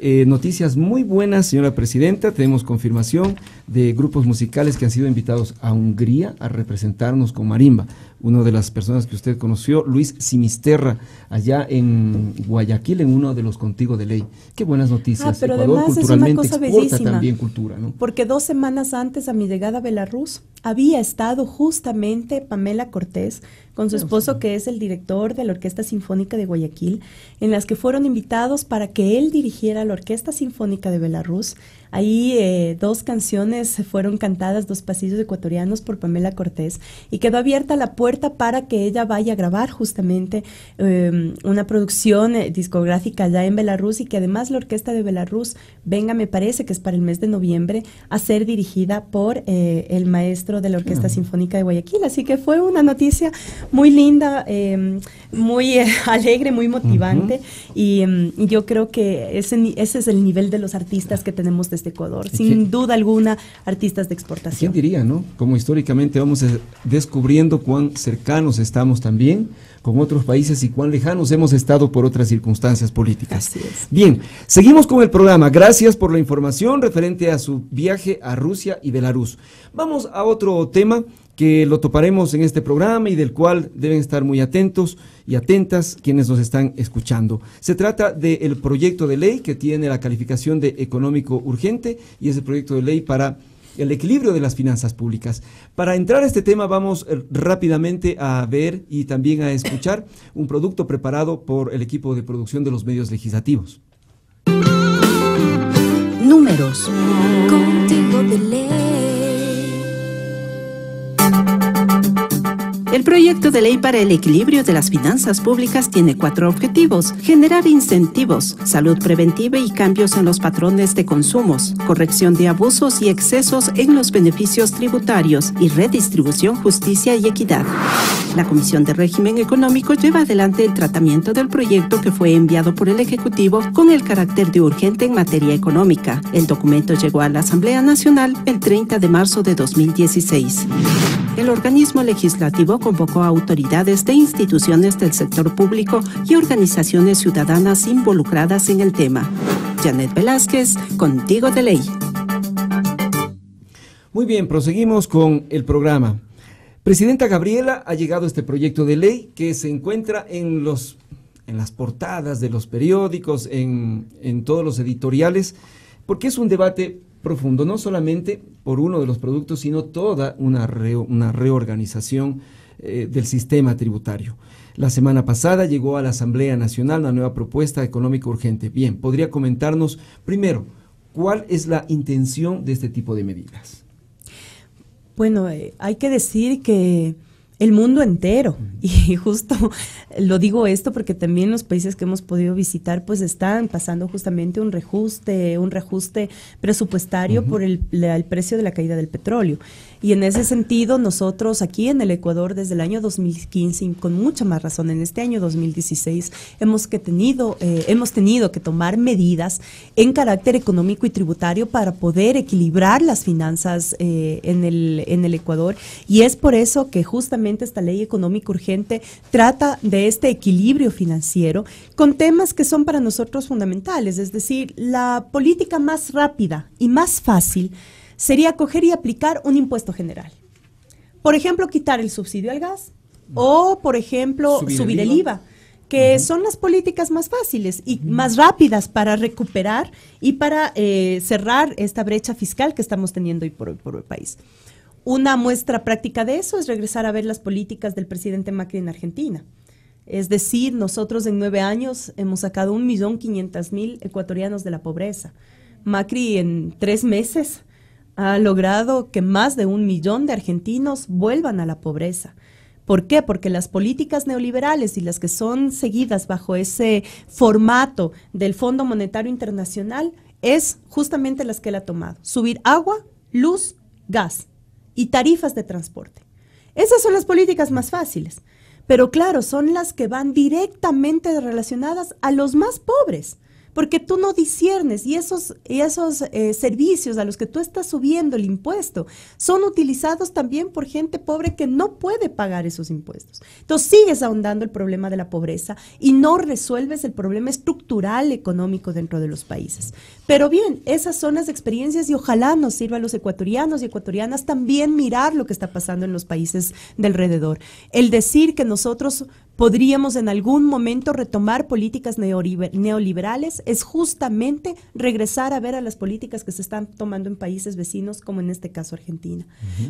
S4: eh, noticias muy buenas, señora presidenta. Tenemos confirmación de grupos musicales que han sido invitados a Hungría a representarnos con marimba una de las personas que usted conoció, Luis Sinisterra, allá en Guayaquil, en uno de los contigos de ley. Qué buenas ah, noticias. pero además culturalmente es una cosa bellísima, también cultura,
S5: Porque dos semanas antes a mi llegada a Belarus había estado justamente Pamela Cortés con su ah, esposo, que es el director de la Orquesta Sinfónica de Guayaquil, en las que fueron invitados para que él dirigiera la Orquesta Sinfónica de Belarus Ahí eh, dos canciones fueron cantadas, dos pasillos ecuatorianos por Pamela Cortés, y quedó abierta la puerta para que ella vaya a grabar justamente em, una producción eh, discográfica ya en Belarus y que además la orquesta de Belarus venga, me parece que es para el mes de noviembre, a ser dirigida por eh, el maestro de la Orquesta Sinfónica de Guayaquil. Así que fue una noticia muy linda, em, muy alegre, muy motivante, em, y, yo creo que ese, es el nivel de los artistas que tenemos desde este de Ecuador, sin duda alguna, artistas de exportación. ¿Quién diría,
S4: no? Como históricamente vamos descubriendo cuán cercanos estamos también con otros países y cuán lejanos hemos estado por otras circunstancias políticas. Así es. Bien, seguimos con el programa. Gracias por la información referente a su viaje a Rusia y Belarus. Vamos a otro tema que lo toparemos en este programa y del cual deben estar muy atentos y atentas quienes nos están escuchando. Se trata del proyecto de ley que tiene la calificación de económico urgente y es el proyecto de ley para el equilibrio de las finanzas públicas. Para entrar a este tema vamos eh, rápidamente a ver y también a escuchar un producto preparado por el equipo de producción de los medios legislativos.
S6: Números. Contigo de ley. Thank you. El proyecto de ley para el equilibrio de las finanzas públicas tiene cuatro objetivos. Generar incentivos, salud preventiva y cambios en los patrones de consumos, corrección de abusos y excesos en los beneficios tributarios y redistribución, justicia y equidad. La Comisión de Régimen Económico lleva adelante el tratamiento del proyecto que fue enviado por el Ejecutivo con el carácter de urgente en materia económica. El documento llegó a la Asamblea Nacional el 30 de marzo de 2016. El organismo legislativo convocó a autoridades de instituciones del sector público y organizaciones ciudadanas involucradas en el tema. Janet Velázquez, contigo de ley.
S4: Muy bien, proseguimos con el programa. Presidenta Gabriela, ha llegado este proyecto de ley que se encuentra en, los, en las portadas de los periódicos, en, todos los editoriales, porque es un debate profundo, no solamente por uno de los productos, sino toda una, una reorganización eh, del sistema tributario. La semana pasada llegó a la Asamblea Nacional una nueva propuesta económica urgente. Bien, ¿podría comentarnos primero cuál es la intención de este tipo de medidas?
S5: Bueno, eh, hay que decir que el mundo entero, y justo lo digo esto porque también los países que hemos podido visitar pues están pasando justamente un reajuste, un presupuestario por el precio de la caída del petróleo. Y en ese sentido, nosotros aquí en el Ecuador desde el año 2015 y con mucha más razón en este año 2016 hemos, que tenido, eh, hemos tenido que tomar medidas en carácter económico y tributario para poder equilibrar las finanzas eh, en, el, en el Ecuador. Y es por eso que justamente esta ley económica urgente trata de este equilibrio financiero con temas que son para nosotros fundamentales, es decir, la política más rápida y más fácil sería coger y aplicar un impuesto general. Por ejemplo, quitar el subsidio al gas o, por ejemplo, subir, el, IVA? que son las políticas más fáciles y más rápidas para recuperar y para eh, cerrar esta brecha fiscal que estamos teniendo hoy por hoy por el país. Una muestra práctica de eso es regresar a ver las políticas del presidente Macri en Argentina. Es decir, nosotros en nueve años hemos sacado un millón quinientas mil ecuatorianos de la pobreza. Macri en tres meses ha logrado que más de un millón de argentinos vuelvan a la pobreza. ¿Por qué? Porque las políticas neoliberales y las que son seguidas bajo ese formato del Fondo Monetario Internacional es justamente las que él ha tomado. Subir agua, luz, gas y tarifas de transporte. Esas son las políticas más fáciles, pero claro, son las que van directamente relacionadas a los más pobres porque tú no disiernes y esos, esos eh, servicios a los que tú estás subiendo el impuesto son utilizados también por gente pobre que no puede pagar esos impuestos. Entonces sigues ahondando el problema de la pobreza y no resuelves el problema estructural económico dentro de los países. Pero bien, esas son las experiencias y ojalá nos sirva a los ecuatorianos y ecuatorianas también mirar lo que está pasando en los países de alrededor. El decir que nosotros podríamos en algún momento retomar políticas neoliberales es justamente regresar a ver a las políticas que se están tomando en países vecinos, como en este caso Argentina,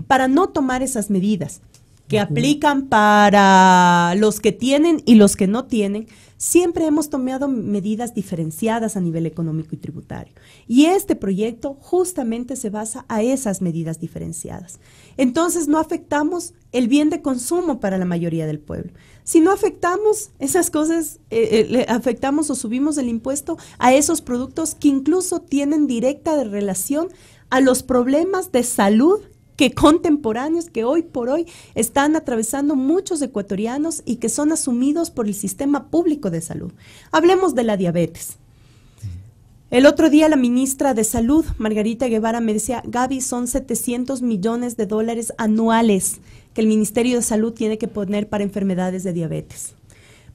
S5: para no tomar esas medidas que aplican para los que tienen y los que no tienen, siempre hemos tomado medidas diferenciadas a nivel económico y tributario. Y este proyecto justamente se basa a esas medidas diferenciadas. Entonces no afectamos el bien de consumo para la mayoría del pueblo, si no afectamos esas cosas, eh, eh, le afectamos o subimos el impuesto a esos productos que incluso tienen directa relación a los problemas de salud que contemporáneos que hoy por hoy están atravesando muchos ecuatorianos y que son asumidos por el sistema público de salud. Hablemos de la diabetes. El otro día la ministra de Salud, Margarita Guevara, me decía, Gaby, son 700 millones de dólares anuales que el Ministerio de Salud tiene que poner para enfermedades de diabetes.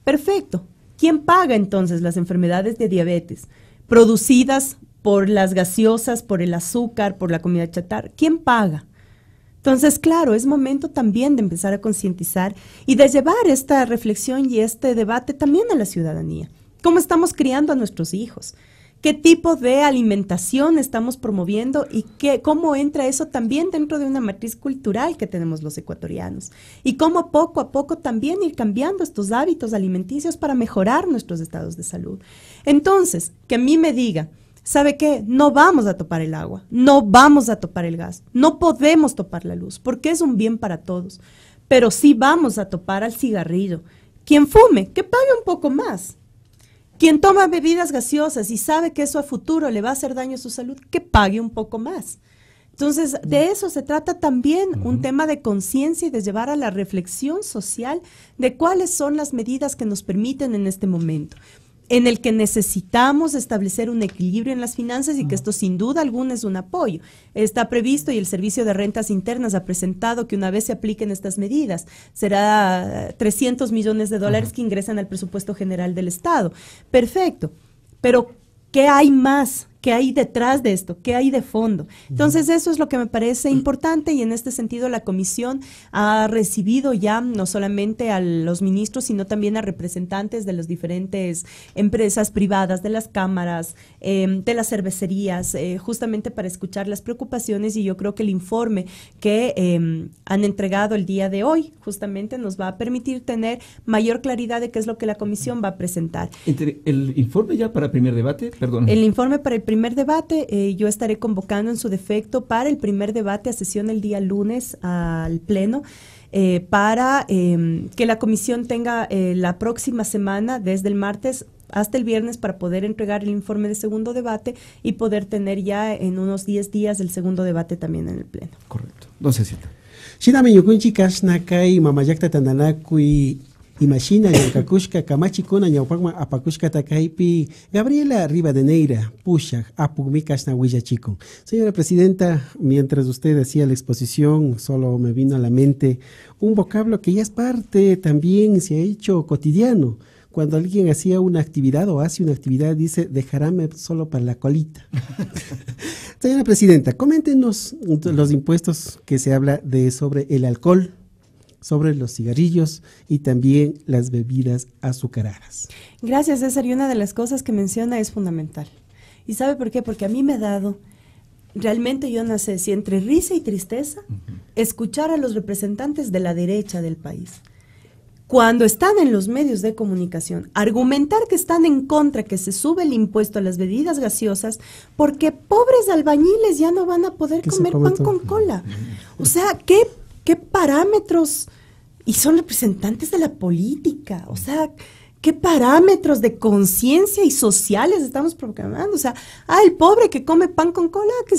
S5: Perfecto. ¿Quién paga entonces las enfermedades de diabetes producidas por las gaseosas, por el azúcar, por la comida chatar? ¿Quién paga? Entonces, claro, es momento también de empezar a concientizar y de llevar esta reflexión y este debate también a la ciudadanía. ¿Cómo estamos criando a nuestros hijos? qué tipo de alimentación estamos promoviendo y cómo entra eso también dentro de una matriz cultural que tenemos los ecuatorianos. Y cómo poco a poco también ir cambiando estos hábitos alimenticios para mejorar nuestros estados de salud. Entonces, que a mí me diga, ¿sabe qué? No vamos a topar el agua, no vamos a topar el gas, no podemos topar la luz, porque es un bien para todos. Pero sí vamos a topar al cigarrillo. Quien fume, que pague un poco más, quien toma bebidas gaseosas y sabe que eso a futuro le va a hacer daño a su salud, que pague un poco más. Entonces, de eso se trata también, un tema de conciencia y de llevar a la reflexión social de cuáles son las medidas que nos permiten en este momento en el que necesitamos establecer un equilibrio en las finanzas y que esto sin duda alguna es un apoyo. Está previsto y el Servicio de Rentas Internas ha presentado que una vez se apliquen estas medidas, será 300 millones de dólares que ingresan al presupuesto general del Estado. Perfecto, pero ¿qué hay más? ¿Qué hay detrás de esto? ¿Qué hay de fondo? Entonces, eso es lo que me parece mm. importante y en este sentido la comisión ha recibido ya no solamente a los ministros, sino también a representantes de las diferentes empresas privadas, de las cámaras, em, de las cervecerías, eh, justamente para escuchar las preocupaciones y yo creo que el informe que em, han entregado el día de hoy justamente nos va a permitir tener mayor claridad de qué es lo que la comisión va a presentar.
S4: el informe ya para primer debate, perdón. El
S5: informe para el primer debate. Eh, yo estaré convocando en su defecto para el primer debate a sesión el día lunes al Pleno. Eh, para em, que la comisión tenga eh, la próxima semana, desde el martes hasta el viernes, para poder entregar el informe de segundo debate y poder tener ya en unos 10 días el segundo debate también en el Pleno.
S3: Correcto. Don Cecita. Shinami y imashina kamachikuna Apakushka, Takaipi, Gabriela Rivadeneira Pusha, Apumikas, Señora Presidenta, mientras usted hacía la exposición solo me vino a la mente un vocablo que ya es parte también, se ha hecho cotidiano cuando alguien hacía una actividad o hace una actividad, dice, dejarame solo para la colita. Señora Presidenta, coméntenos los impuestos que se habla de sobre el alcohol, sobre los cigarrillos y también las bebidas azucaradas.
S5: Gracias, César. Y una de las cosas que menciona es fundamental. ¿Y sabe por qué? Porque a mí me ha dado, realmente yo no sé si entre risa y tristeza, escuchar a los representantes de la derecha del país cuando están en los medios de comunicación, argumentar que están en contra, que se sube el impuesto a las bebidas gaseosas, porque pobres albañiles ya no van a poder comer pan con cola. O sea, ¿qué ¿Qué parámetros? Y son representantes de la política, o sea, ¿Qué parámetros de conciencia y sociales estamos programando? O sea, ah, el pobre que come pan con cola, que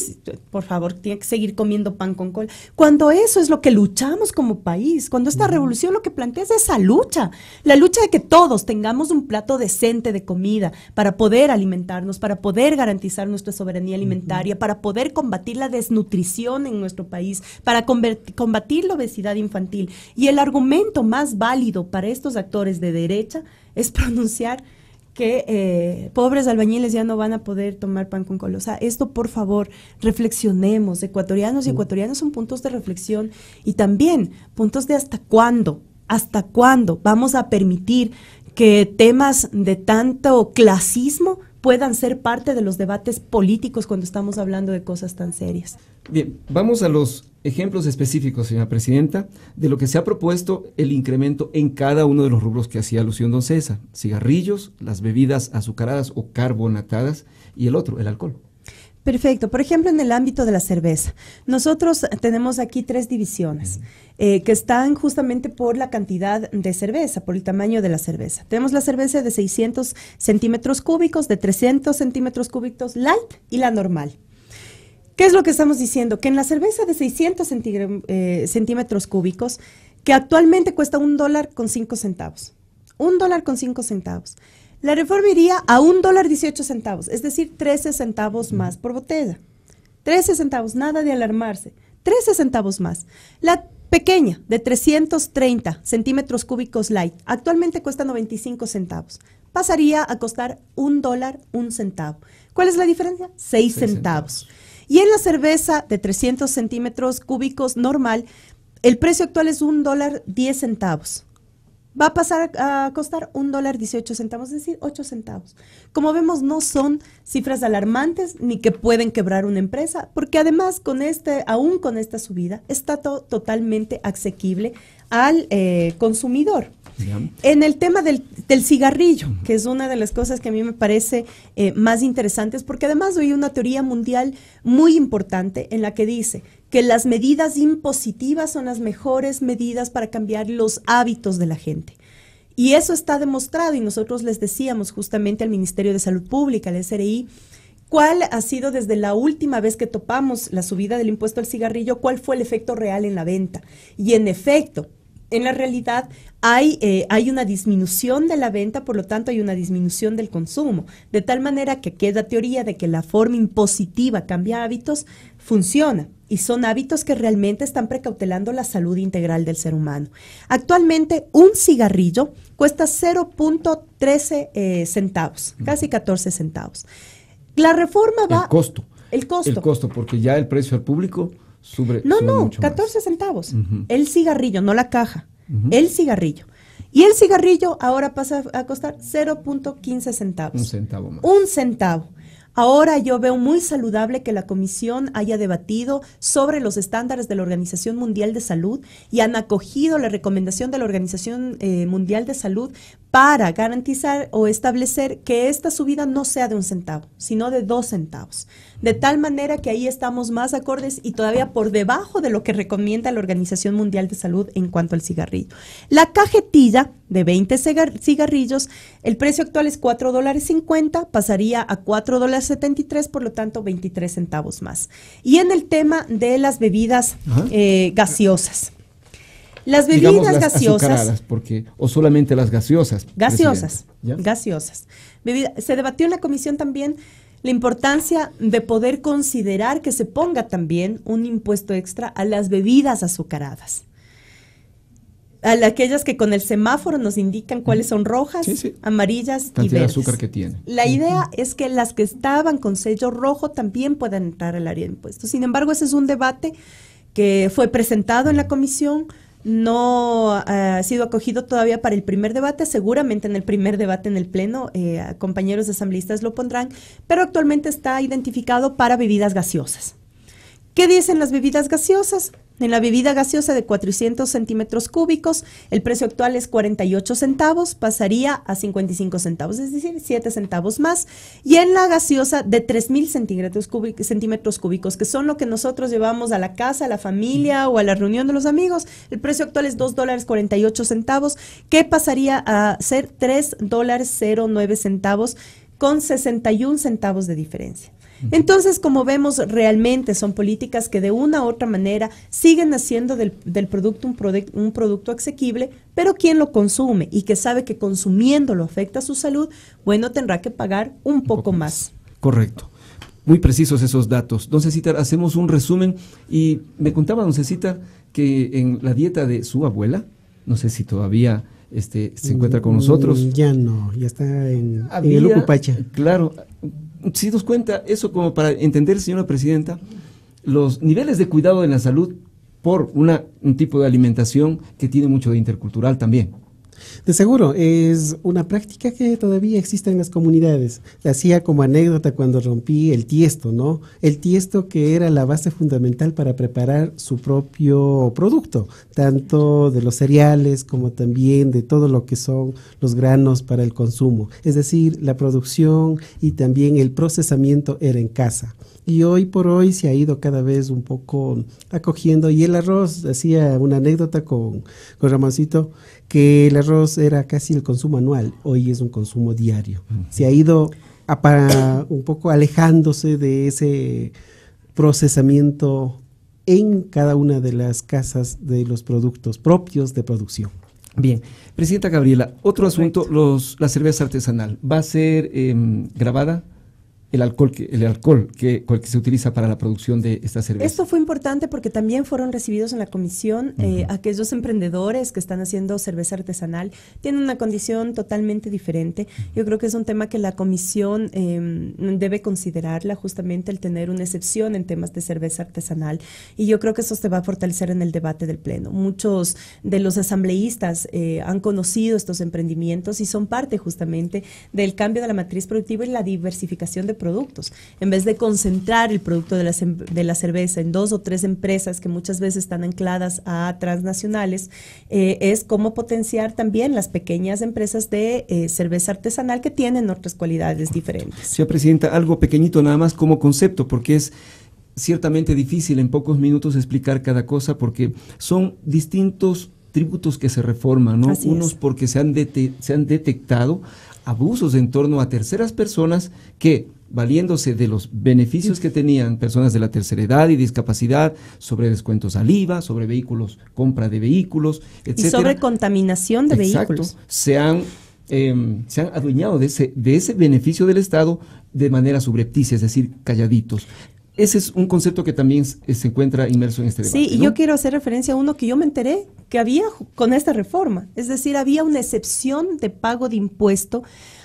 S5: por favor tiene que seguir comiendo pan con cola. Cuando eso es lo que luchamos como país, cuando esta revolución lo que plantea es esa lucha, la lucha de que todos tengamos un plato decente de comida para poder alimentarnos, para poder garantizar nuestra soberanía alimentaria, para poder combatir la desnutrición en nuestro país, para combatir la obesidad infantil. Y el argumento más válido para estos actores de derecha es pronunciar que eh, pobres albañiles ya no van a poder tomar pan con col. esto por favor, reflexionemos. Ecuatorianos y mm. ecuatorianos son puntos de reflexión y también puntos de hasta cuándo, hasta cuándo vamos a permitir que temas de tanto clasismo puedan ser parte de los debates políticos cuando estamos hablando de cosas tan serias.
S4: Bien, vamos a los ejemplos específicos, señora presidenta, de lo que se ha propuesto el incremento en cada uno de los rubros que hacía alusión don César, cigarrillos, las bebidas azucaradas o carbonatadas y el otro, el alcohol.
S5: Perfecto. Por ejemplo, en el ámbito de la cerveza, nosotros tenemos aquí tres divisiones eh, que están justamente por la cantidad de cerveza, por el tamaño de la cerveza. Tenemos la cerveza de 600 centímetros cúbicos, de 300 centímetros cúbicos light y la normal. ¿Qué es lo que estamos diciendo? Que en la cerveza de 600 eh, centímetros cúbicos, que actualmente cuesta un dólar con cinco centavos, un dólar con cinco centavos. La reforma iría a un dólar dieciocho centavos, es decir, 13 centavos más por botella. 13 centavos, nada de alarmarse. 13 centavos más. La pequeña, de 330 centímetros cúbicos light, actualmente cuesta 95 centavos. Pasaría a costar un dólar, un centavo. ¿Cuál es la diferencia? Seis centavos. Y en la cerveza de 300 centímetros cúbicos normal, el precio actual es un dólar diez centavos va a pasar a costar un dólar 18 centavos, es decir, 8 centavos. Como vemos, no son cifras alarmantes ni que pueden quebrar una empresa, porque además, con este, aún con esta subida, está totalmente asequible al eh, consumidor. En el tema del, cigarrillo, que es una de las cosas que a mí me parece eh, más interesantes, porque además hay una teoría mundial muy importante en la que dice que las medidas impositivas son las mejores medidas para cambiar los hábitos de la gente. Y eso está demostrado y nosotros les decíamos justamente al Ministerio de Salud Pública, al SRI, cuál ha sido desde la última vez que topamos la subida del impuesto al cigarrillo, cuál fue el efecto real en la venta. Y en efecto, en la realidad hay, eh, hay, una disminución de la venta, por lo tanto hay una disminución del consumo, de tal manera que queda teoría de que la forma impositiva cambia hábitos funciona y son hábitos que realmente están precautelando la salud integral del ser humano. Actualmente un cigarrillo cuesta 0.13 eh, centavos, casi 14 centavos. La reforma va... El costo. El costo. El
S4: costo, porque ya el precio al público sube. No, no, 14
S5: centavos. El cigarrillo, no la caja. El cigarrillo. Y el cigarrillo ahora pasa a costar 0.15 centavos. Un centavo más. Un centavo. Ahora yo veo muy saludable que la Comisión haya debatido sobre los estándares de la Organización Mundial de Salud y han acogido la recomendación de la Organización eh, Mundial de Salud para garantizar o establecer que esta subida no sea de un centavo, sino de dos centavos. De tal manera que ahí estamos más acordes y todavía por debajo de lo que recomienda la Organización Mundial de Salud en cuanto al cigarrillo. La cajetilla de 20 cigarrillos, el precio actual es 4 dólares 50, pasaría a 4 dólares 73, por lo tanto 23 centavos más. Y en el tema de las bebidas eh, gaseosas. Las bebidas gaseosas.
S4: Porque, o solamente las gaseosas. Gaseosas.
S5: Gaseosas. se debatió en la comisión también la importancia de poder considerar que se ponga también un impuesto extra a las bebidas azucaradas. A aquellas que con el semáforo nos indican cuáles son rojas, amarillas y verdes. azúcar que tiene. La idea es que las que estaban con sello rojo también puedan entrar al área de impuestos. Sin embargo, ese es un debate que fue presentado en la comisión, no eh, ha sido acogido todavía para el primer debate. Seguramente en el primer debate en el Pleno eh, compañeros asambleístas lo pondrán, pero actualmente está identificado para bebidas gaseosas. ¿Qué dicen las bebidas gaseosas? En la bebida gaseosa de 400 centímetros cúbicos, el precio actual es 48 centavos, pasaría a 55 centavos, es decir, 7 centavos más. Y en la gaseosa de 3.000 centímetros, cúbicos, centímetros que son lo que nosotros llevamos a la casa, a la familia o a la reunión de los amigos, el precio actual es dos dólares 48 centavos, que pasaría a ser tres dólares 09 centavos con 61 centavos de diferencia. Entonces, como vemos, realmente son políticas que de una u otra manera siguen haciendo del, producto un, producto asequible, pero quien lo consume y que sabe que consumiéndolo afecta a su salud, bueno, tendrá que pagar un, poco, más.
S4: Correcto. Muy precisos esos datos. Don Cecitar, hacemos un resumen y me contaba Don Cecitar que en la dieta de su abuela, no sé si todavía este, se encuentra con mm, nosotros.
S3: Ya no, ya está en, el Ucupacha.
S4: Claro, si nos cuenta eso como para entender, señora presidenta, los niveles de cuidado en la salud por un tipo de alimentación que tiene mucho de intercultural también.
S3: De seguro, es una práctica que todavía existe en las comunidades. La hacía como anécdota cuando rompí el tiesto, ¿no? El tiesto que era la base fundamental para preparar su propio producto, tanto de los cereales como también de todo lo que son los granos para el consumo. Es decir, la producción y también el procesamiento era en casa y hoy por hoy se ha ido cada vez un poco acogiendo. Y el arroz, hacía una anécdota con, con Ramoncito, que el arroz era casi el consumo anual, hoy es un consumo diario. Se ha ido a para un poco alejándose de ese procesamiento en cada una de las casas de los productos propios de producción.
S4: Bien, Presidenta Gabriela, otro asunto, los, la cerveza artesanal, ¿va a ser em, grabada? el alcohol, que, el alcohol que, que, se utiliza para la producción de esta cerveza.
S5: Esto fue importante porque también fueron recibidos en la comisión eh, aquellos emprendedores que están haciendo cerveza artesanal. Tienen una condición totalmente diferente. Yo creo que es un tema que la comisión eh, debe considerarla, justamente el tener una excepción en temas de cerveza artesanal. Y yo creo que eso se va a fortalecer en el debate del Pleno. Muchos de los asambleístas eh, han conocido estos emprendimientos y son parte justamente del cambio de la matriz productiva y la diversificación de productos, en vez de concentrar el producto de la, cerveza en dos o tres empresas que muchas veces están ancladas a transnacionales, eh, es cómo potenciar también las pequeñas empresas de eh, cerveza artesanal que tienen otras cualidades diferentes.
S4: Señora Presidenta, algo pequeñito nada más como concepto, porque es ciertamente difícil en pocos minutos explicar cada cosa porque son distintos tributos que se reforman, ¿no? Unos porque se se han detectado abusos en torno a terceras personas que, valiéndose de los beneficios que tenían personas de la tercera edad y discapacidad, sobre descuentos al IVA, sobre vehículos, compra de vehículos, etc. Y sobre
S5: contaminación de vehículos.
S4: Em, se han, adueñado de ese, de ese beneficio del Estado de manera subrepticia, es decir, calladitos ese es un concepto que también eh, se encuentra inmerso en este debate. Sí, y yo
S5: quiero hacer referencia a uno que yo me enteré que había con esta reforma. Es decir, había una excepción de pago de impuesto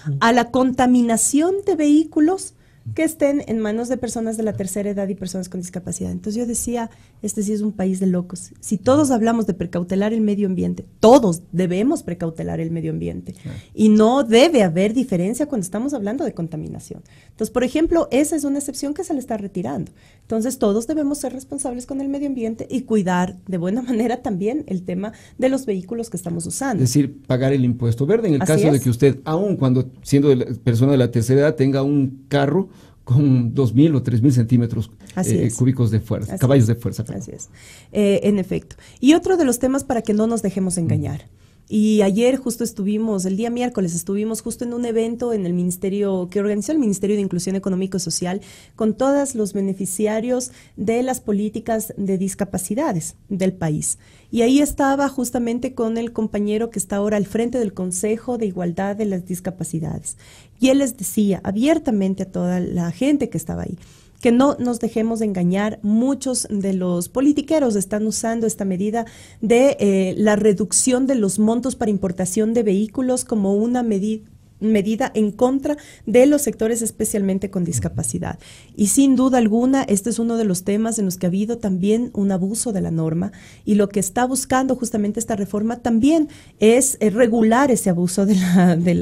S5: mm. a la contaminación de vehículos que estén en manos de personas de la tercera edad y personas con discapacidad. Entonces yo decía, este sí es un país de locos. Si todos hablamos de precautelar el medio ambiente, todos debemos precautelar el medio ambiente. Y no debe haber diferencia cuando estamos hablando de contaminación. Entonces, por ejemplo, esa es una excepción que se le está retirando. Entonces todos debemos ser responsables con el medio ambiente y cuidar de buena manera también el tema de los vehículos que estamos usando. Es
S4: decir, pagar el impuesto verde en el caso de que usted, aun cuando siendo persona de la tercera edad, tenga un carro con mil o tres mil centímetros eh, cúbicos de fuerza, caballos de fuerza.
S5: Así es, eh, en efecto. Y otro de los temas para que no nos dejemos mm. engañar. Y ayer justo estuvimos, el día miércoles estuvimos justo en un evento en el Ministerio, que organizó el Ministerio de Inclusión Económico y Social, con todos los beneficiarios de las políticas de discapacidades del país. Y ahí estaba justamente con el compañero que está ahora al frente del Consejo de Igualdad de las Discapacidades. Y él les decía abiertamente a toda la gente que estaba ahí, que no nos dejemos de engañar. Muchos de los politiqueros están usando esta medida de eh, la reducción de los montos para importación de vehículos como una medida medida en contra de los sectores especialmente con discapacidad. Y sin duda alguna, este es uno de los temas en los que ha habido también un abuso de la norma y lo que está buscando justamente esta reforma también es eh, regular ese abuso de la, de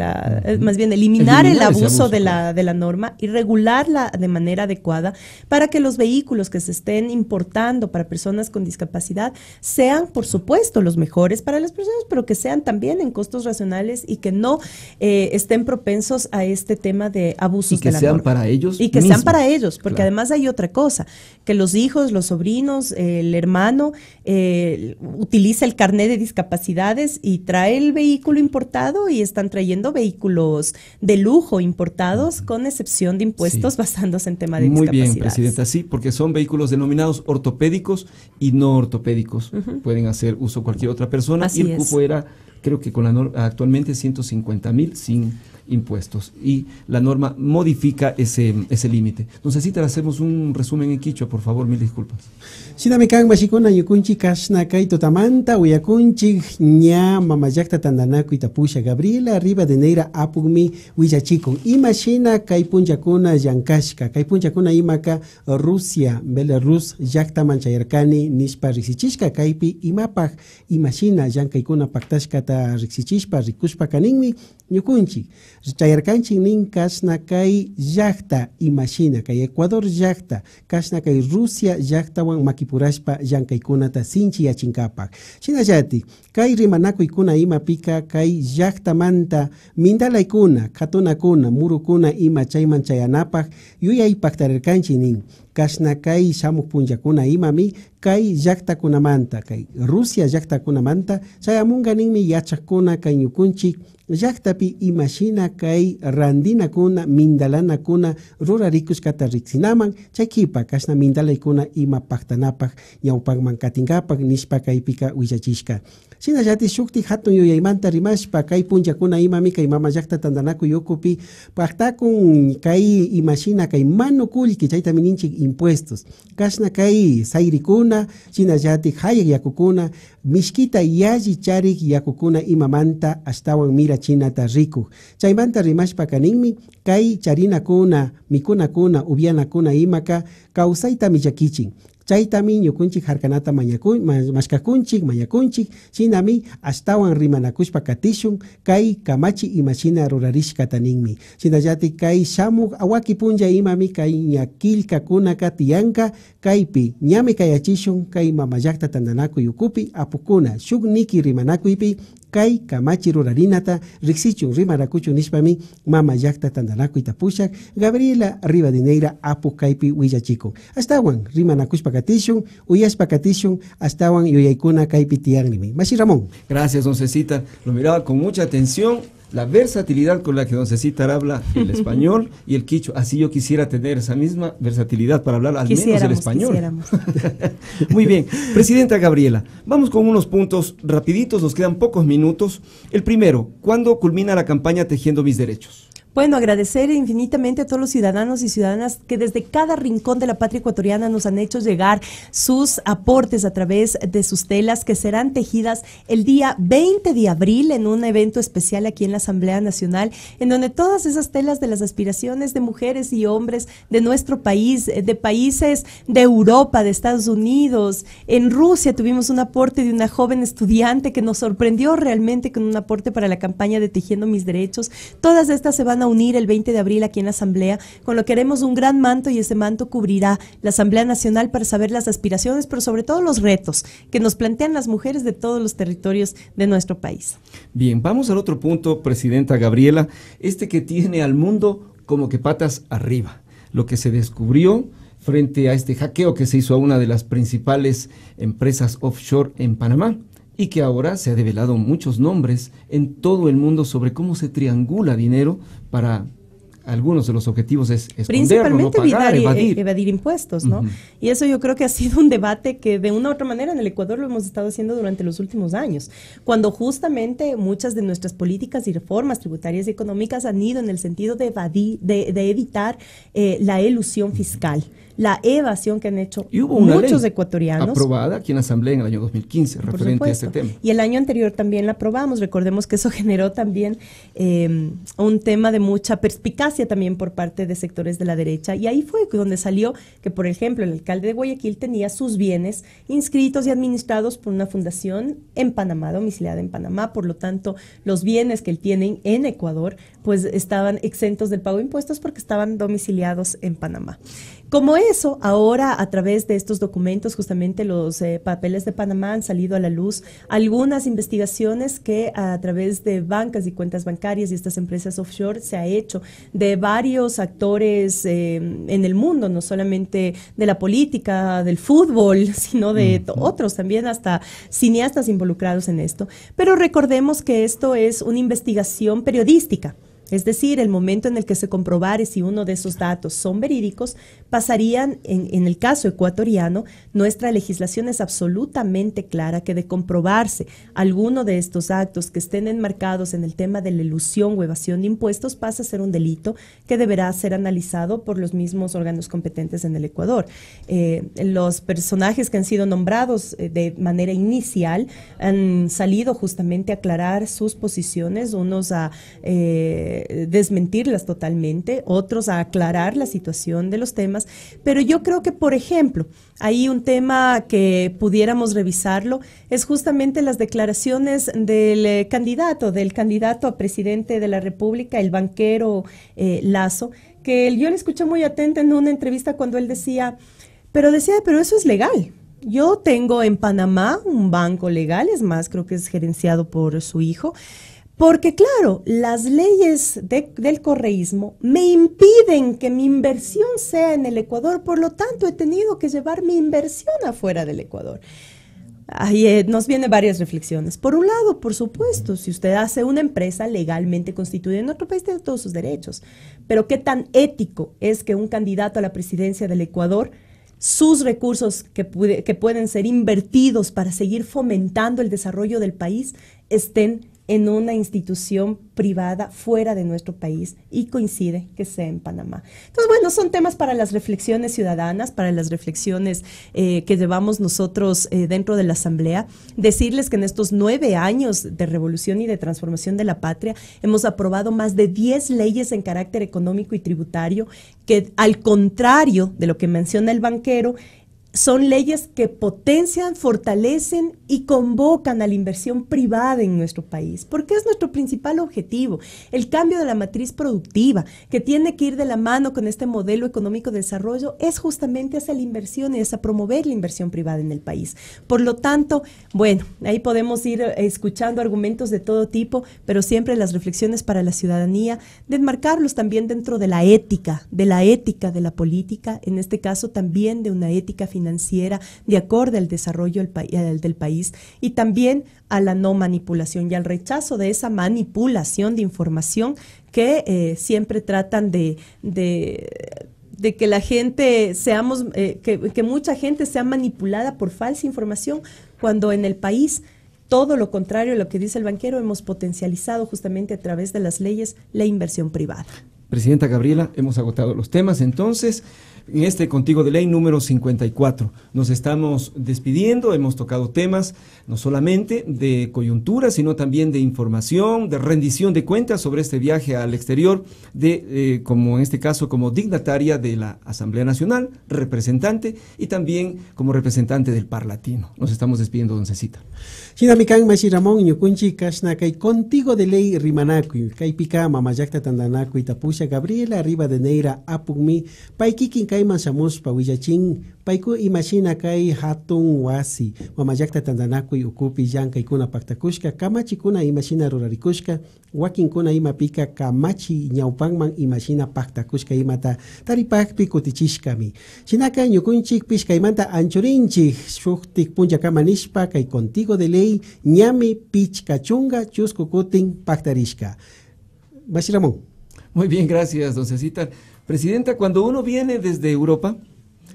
S5: eh, más bien eliminar, el abuso, de, la, de la norma y regularla de manera adecuada para que los vehículos que se estén importando para personas con discapacidad sean, por supuesto, los mejores
S6: para las personas,
S5: pero que sean también en costos racionales y que no eh, estén estén propensos a este tema de abusos. Y que sean para ellos. Y que sean para ellos, porque además hay otra cosa, que los hijos, los sobrinos, el hermano eh, utiliza el carnet de discapacidades y trae el vehículo importado y están trayendo vehículos de lujo importados con excepción de impuestos basándose en tema de Muy Muy bien, Presidenta,
S4: sí, porque son vehículos denominados ortopédicos y no ortopédicos. Pueden hacer uso cualquier otra persona Así y el cupo era creo que con la actualmente 150 mil sin impuestos. Y la norma modifica ese, ese límite. No sé si te hacemos
S3: un resumen en quichua, por favor, mil disculpas. Sinamekan mashikuna yukunchi kashnaka y totamanta uyakunchi ña mamayakta tandanaku itapusha Gabriela arriba de neira apugmi huillachikun. Ima shina kaipunchakuna yankashka, kaipunchakuna imaka Rusia, Belarus yakta manchayarkani nishpa rixichishka kaipi imapaj ima shina yankaykuna paktashkata rixichishpa rikushpa kaninmi Chayarkanchik nin kashna kay llakta imashina kay Ecuador llakta kashna kay Rusia llaktawan makipurashpa llankaykunata sinchi yachinkapak shinallatik kay rimanakuykunaka imapika kay llaktamanta mindalaykuna katunakuna murukuna ima chayman chayanapaq yuyaypaktarirkanchik nin Kasna kai kay shamuq kuna imami kai kuna manta kai Rusia jakta kuna saya manta llaqtakunamanta kuna yachaqkuna kai randina pi imashina kuna randinakuna mindalanakuna kata riksinaman mindala mindalai kuna ima paqtanapaq mankatingapak nispa kai pika uijachishka shukti shukti hatun yuyaymanta rimashpa kay ima imami imamika mama tandanaku yokupi yukupi kun kai imashina kai mano kullki chaita mininchi impuestos kashna kay sayrikuna ya hayak yakukuna mishkita yaji charik yakukuna imamanta ashtawan mira chinata rikuj kai charina kuna mikuna kuna ubiana kuna imaka kausaita mijakichin. chaytami ñukunchik harkanata mañaku mashkakunchik mañakunchik shinami ashtawan rimanakushpa katishun kay kamachi imashina ninmi shinallatik kay shamuk awaki punlla imami kay ña killkakunaka tiyanka kaypi ñami kayachishun kay mamallaktata tandanakuy ukupi apukuna shuk niki rimanakuypi kai kamachi rurarinata riksichun rimarakuchun nishpami mama yakta tandanaku itapushak, Gabriela Rivadineira, apu kaypi willachikun astawan rimanakushpa katishun uyashpa katishun astawan yuyaykuna kaipi tiyagnimi
S4: Mashi Ramón Gracias, Cecita, Lo miraba con mucha atención la versatilidad con la que Don Cecitar habla el español y el quicho. Así yo quisiera tener esa misma versatilidad para hablar al menos el español. Muy bien, Presidenta Gabriela, vamos con unos puntos rapiditos, nos quedan pocos minutos. El primero, ¿cuándo culmina la campaña Tejiendo mis Derechos?
S5: Bueno, agradecer infinitamente a todos los ciudadanos y ciudadanas que desde cada rincón de la patria ecuatoriana nos han hecho llegar sus aportes a través de sus telas que serán tejidas el día 20 de abril en un evento especial aquí en la Asamblea Nacional, en donde todas esas telas de las aspiraciones de mujeres y hombres de nuestro país, eh, de países de Europa, de Estados Unidos, en Rusia tuvimos un aporte de una joven estudiante que nos sorprendió realmente con un aporte para la campaña de Tejiendo mis Derechos. Todas estas se van a unir el 20 de abril aquí en la Asamblea, con lo que haremos un gran manto y ese manto cubrirá la Asamblea Nacional para saber las aspiraciones, pero sobre todo los retos que nos plantean las mujeres de todos los territorios de nuestro país.
S4: Bien, vamos al otro punto, Presidenta Gabriela, este que tiene al mundo como que patas arriba, lo que se descubrió frente a este hackeo que se hizo a una de las principales empresas offshore en Panamá y que ahora se ha develado muchos nombres en todo el mundo sobre cómo se triangula dinero para algunos de los objetivos es principalmente evitar, eh,
S6: evadir.
S5: impuestos, ¿no? Y eso yo creo que ha sido un debate que de una u otra manera en el Ecuador lo hemos estado haciendo durante los últimos años, cuando justamente muchas de nuestras políticas y reformas tributarias y económicas han ido en el sentido de evadir, de, evitar eh, la elusión fiscal la evasión que han hecho y hubo una muchos ecuatorianos. Aprobada
S4: aquí en la Asamblea en el año 2015, referente a este tema.
S5: Y el año anterior también la aprobamos. Recordemos que eso generó también em, un tema de mucha perspicacia también por parte de sectores de la derecha. Y ahí fue donde salió que, por ejemplo, el alcalde de Guayaquil tenía sus bienes inscritos y administrados por una fundación en Panamá, domiciliada en Panamá. Por lo tanto, los bienes que él tiene en Ecuador, pues estaban exentos del pago de impuestos porque estaban domiciliados en Panamá. Como eso, ahora a través de estos documentos, justamente los eh, papeles de Panamá han salido a la luz algunas investigaciones que a través de bancas y cuentas bancarias y estas empresas offshore se ha hecho de varios actores eh, en el mundo, no solamente de la política, del fútbol, sino de otros también, hasta cineastas involucrados en esto. Pero recordemos que esto es una investigación periodística. Es decir, el momento en el que se comprobare si uno de esos datos son verídicos, pasarían, en, el caso ecuatoriano, nuestra legislación es absolutamente clara que de comprobarse alguno de estos actos que estén enmarcados en el tema de la ilusión o evasión de impuestos, pasa a ser un delito que deberá ser analizado por los mismos órganos competentes en el Ecuador. Eh, los personajes que han sido nombrados eh, de manera inicial han salido justamente a aclarar sus posiciones, unos a... Eh, eh, desmentirlas totalmente, otros a aclarar la situación de los temas, pero yo creo que, por ejemplo, hay un tema que pudiéramos revisarlo es justamente las declaraciones del eh, candidato, del candidato a presidente de la República, el banquero eh, Lazo, que yo le escuché muy atento en una entrevista cuando él decía, pero decía, pero eso es legal. Yo tengo en Panamá un banco legal, es más, creo que es gerenciado por su hijo. Porque claro, las leyes del correísmo me impiden que mi inversión sea en el Ecuador, por lo tanto he tenido que llevar mi inversión afuera del Ecuador. Ahí eh, nos vienen varias reflexiones. Por un lado, por supuesto, si usted hace una empresa legalmente constituida en otro país, tiene todos sus derechos. Pero qué tan ético es que un candidato a la presidencia del Ecuador sus recursos que, pueden ser invertidos para seguir fomentando el desarrollo del país estén en una institución privada fuera de nuestro país y coincide que sea en Panamá. Entonces, bueno, son temas para las reflexiones ciudadanas, para las reflexiones eh, que llevamos nosotros eh, dentro de la Asamblea. Decirles que en estos nueve años de revolución y de transformación de la patria hemos aprobado más de diez leyes en carácter económico y tributario que, al contrario de lo que menciona el banquero, son leyes que potencian, fortalecen y convocan a la inversión privada en nuestro país, porque es nuestro principal objetivo, el cambio de la matriz productiva, que tiene que ir de la mano con este modelo económico de desarrollo, es justamente hacia la inversión y es a promover la inversión privada en el país. Por lo tanto, bueno, ahí podemos ir eh, escuchando argumentos de todo tipo, pero siempre las reflexiones para la ciudadanía, desmarcarlos también dentro de la ética, de la ética de la política, en este caso también de una ética financiera financiera de acorde al desarrollo del, país y también a la no manipulación y al rechazo de esa manipulación de información que eh, siempre tratan de, que la gente seamos, eh, que, que, mucha gente sea manipulada por falsa información, cuando en el país todo lo contrario a lo que dice el banquero, hemos potencializado justamente a través de las leyes la inversión privada.
S4: Presidenta Gabriela, hemos agotado los temas, entonces en este Contigo de Ley número 54. Nos estamos despidiendo, hemos tocado temas no solamente de coyuntura, sino también de información, de rendición de cuentas sobre este viaje al exterior, de, eh, como en este caso, como dignataria de la Asamblea Nacional,
S3: representante y también como representante del Parlatino. Nos estamos despidiendo, don Cecita. Sinamikang Mashi Ramon kunchi Kashna Kai Contigo de Ley Rimanaku Kai Pika Mamayakta Tandanaku Itapusha Gabriela Arriba de Neira Apugmi Paikikin Kai Mansamus Pawillachin Paiku Imashina Kai Hatun Wasi Mamayakta Tandanaku Ukupi Yan Kaikuna Paktakushka Kamachi Kuna Imashina Rurarikushka Wakin Kuna Ima Pika Kamachi Ñaupanman Imashina Paktakushka Imata Taripakpi mi Shinaka pish Pishkaimanta anchurinchi Shuktik Punja Kamanishpa Kai Contigo de Ley ñami pactarishka. Muy bien, gracias, don Cecita.
S4: Presidenta, cuando uno viene desde Europa,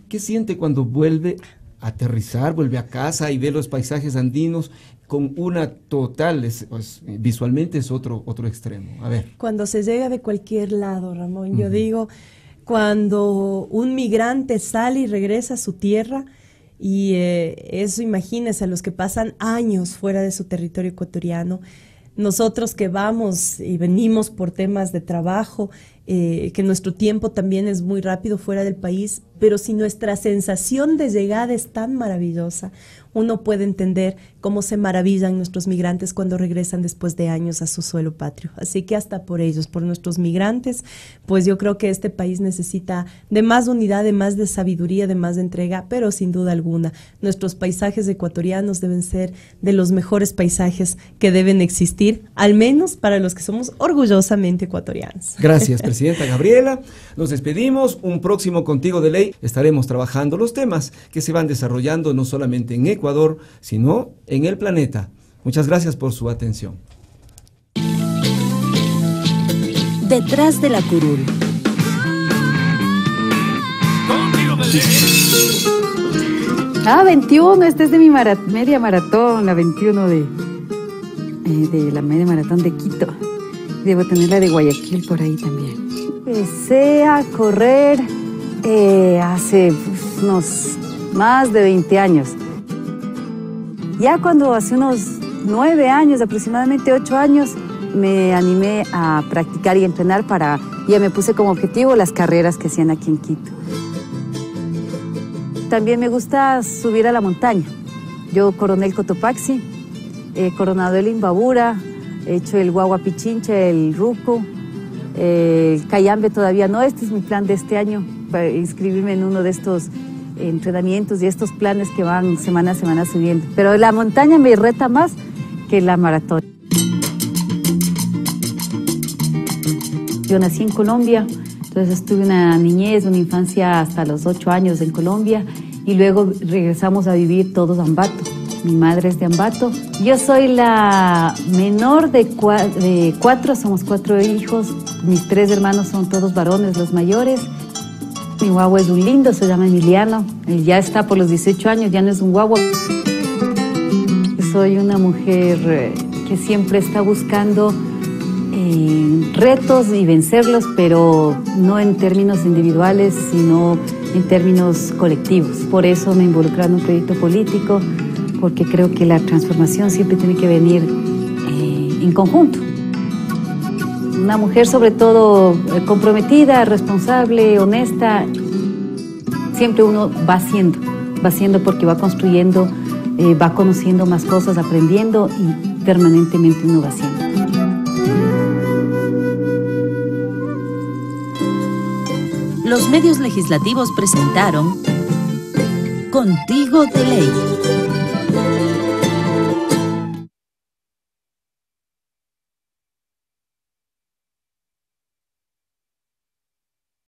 S4: ¿qué siente cuando vuelve a aterrizar, vuelve a casa y ve los paisajes andinos con una total, pues, visualmente es otro, otro extremo. A ver.
S5: Cuando se llega de cualquier lado, Ramón, yo digo, cuando un migrante sale y regresa a su tierra, y eh, eso, imagínense, a los que pasan años fuera de su territorio ecuatoriano, nosotros que vamos y venimos por temas de trabajo eh, que nuestro tiempo también es muy rápido fuera del país, pero si nuestra sensación de llegada es tan maravillosa, uno puede entender cómo se maravillan nuestros migrantes cuando regresan después de años a su suelo patrio. Así que hasta por ellos, por nuestros migrantes, pues yo creo que este país necesita de más unidad, de más de sabiduría, de más entrega, pero sin duda alguna, nuestros paisajes ecuatorianos deben ser de los mejores paisajes que deben existir, al menos para los que somos orgullosamente ecuatorianos.
S4: Gracias, presidenta Gabriela. Nos despedimos. Un próximo Contigo de Ley estaremos trabajando los temas que se van desarrollando no solamente en Ecuador, sino en el planeta. Muchas gracias por su atención.
S1: Detrás de la curul. Ah, 21, este es de mi media maratón, la 21 de, eh, de la media maratón de Quito. Debo tener la de Guayaquil por ahí también. Empecé a correr eh, hace pues, unos más de 20 años. Ya cuando hace unos 9 años, aproximadamente 8 años, me animé a practicar y entrenar para, ya me puse como objetivo las carreras que hacían aquí en Quito. También me gusta subir a la montaña. Yo coroné el Cotopaxi, he coronado el Imbabura, he hecho el Guagua Pichincha, el Ruco, eh, Cayambe todavía no, este es mi plan de este año, para inscribirme en uno de estos entrenamientos y estos planes que van semana a semana subiendo. Pero la montaña me reta más que la maratón. Yo nací en Colombia, entonces estuve una niñez, una infancia hasta los ocho años en Colombia y luego regresamos a vivir todos a Ambato. Mi madre es de Ambato. Yo soy la menor de, de cuatro, somos cuatro hijos, mis tres hermanos son todos varones, los mayores. Mi guagua es un lindo, se llama Emiliano. Él ya está por los 18 años, ya no es un guagua. Soy una mujer eh, que siempre está buscando eh, retos y vencerlos, pero no en términos individuales, sino en términos colectivos. Por eso me involucro en un proyecto político, porque creo que la transformación siempre tiene que venir eh, en conjunto una mujer sobre todo eh, comprometida, responsable, honesta. Siempre uno va haciendo, va haciendo porque va construyendo, eh, va conociendo más cosas, aprendiendo y permanentemente uno va haciendo. Los medios legislativos presentaron Contigo de Ley.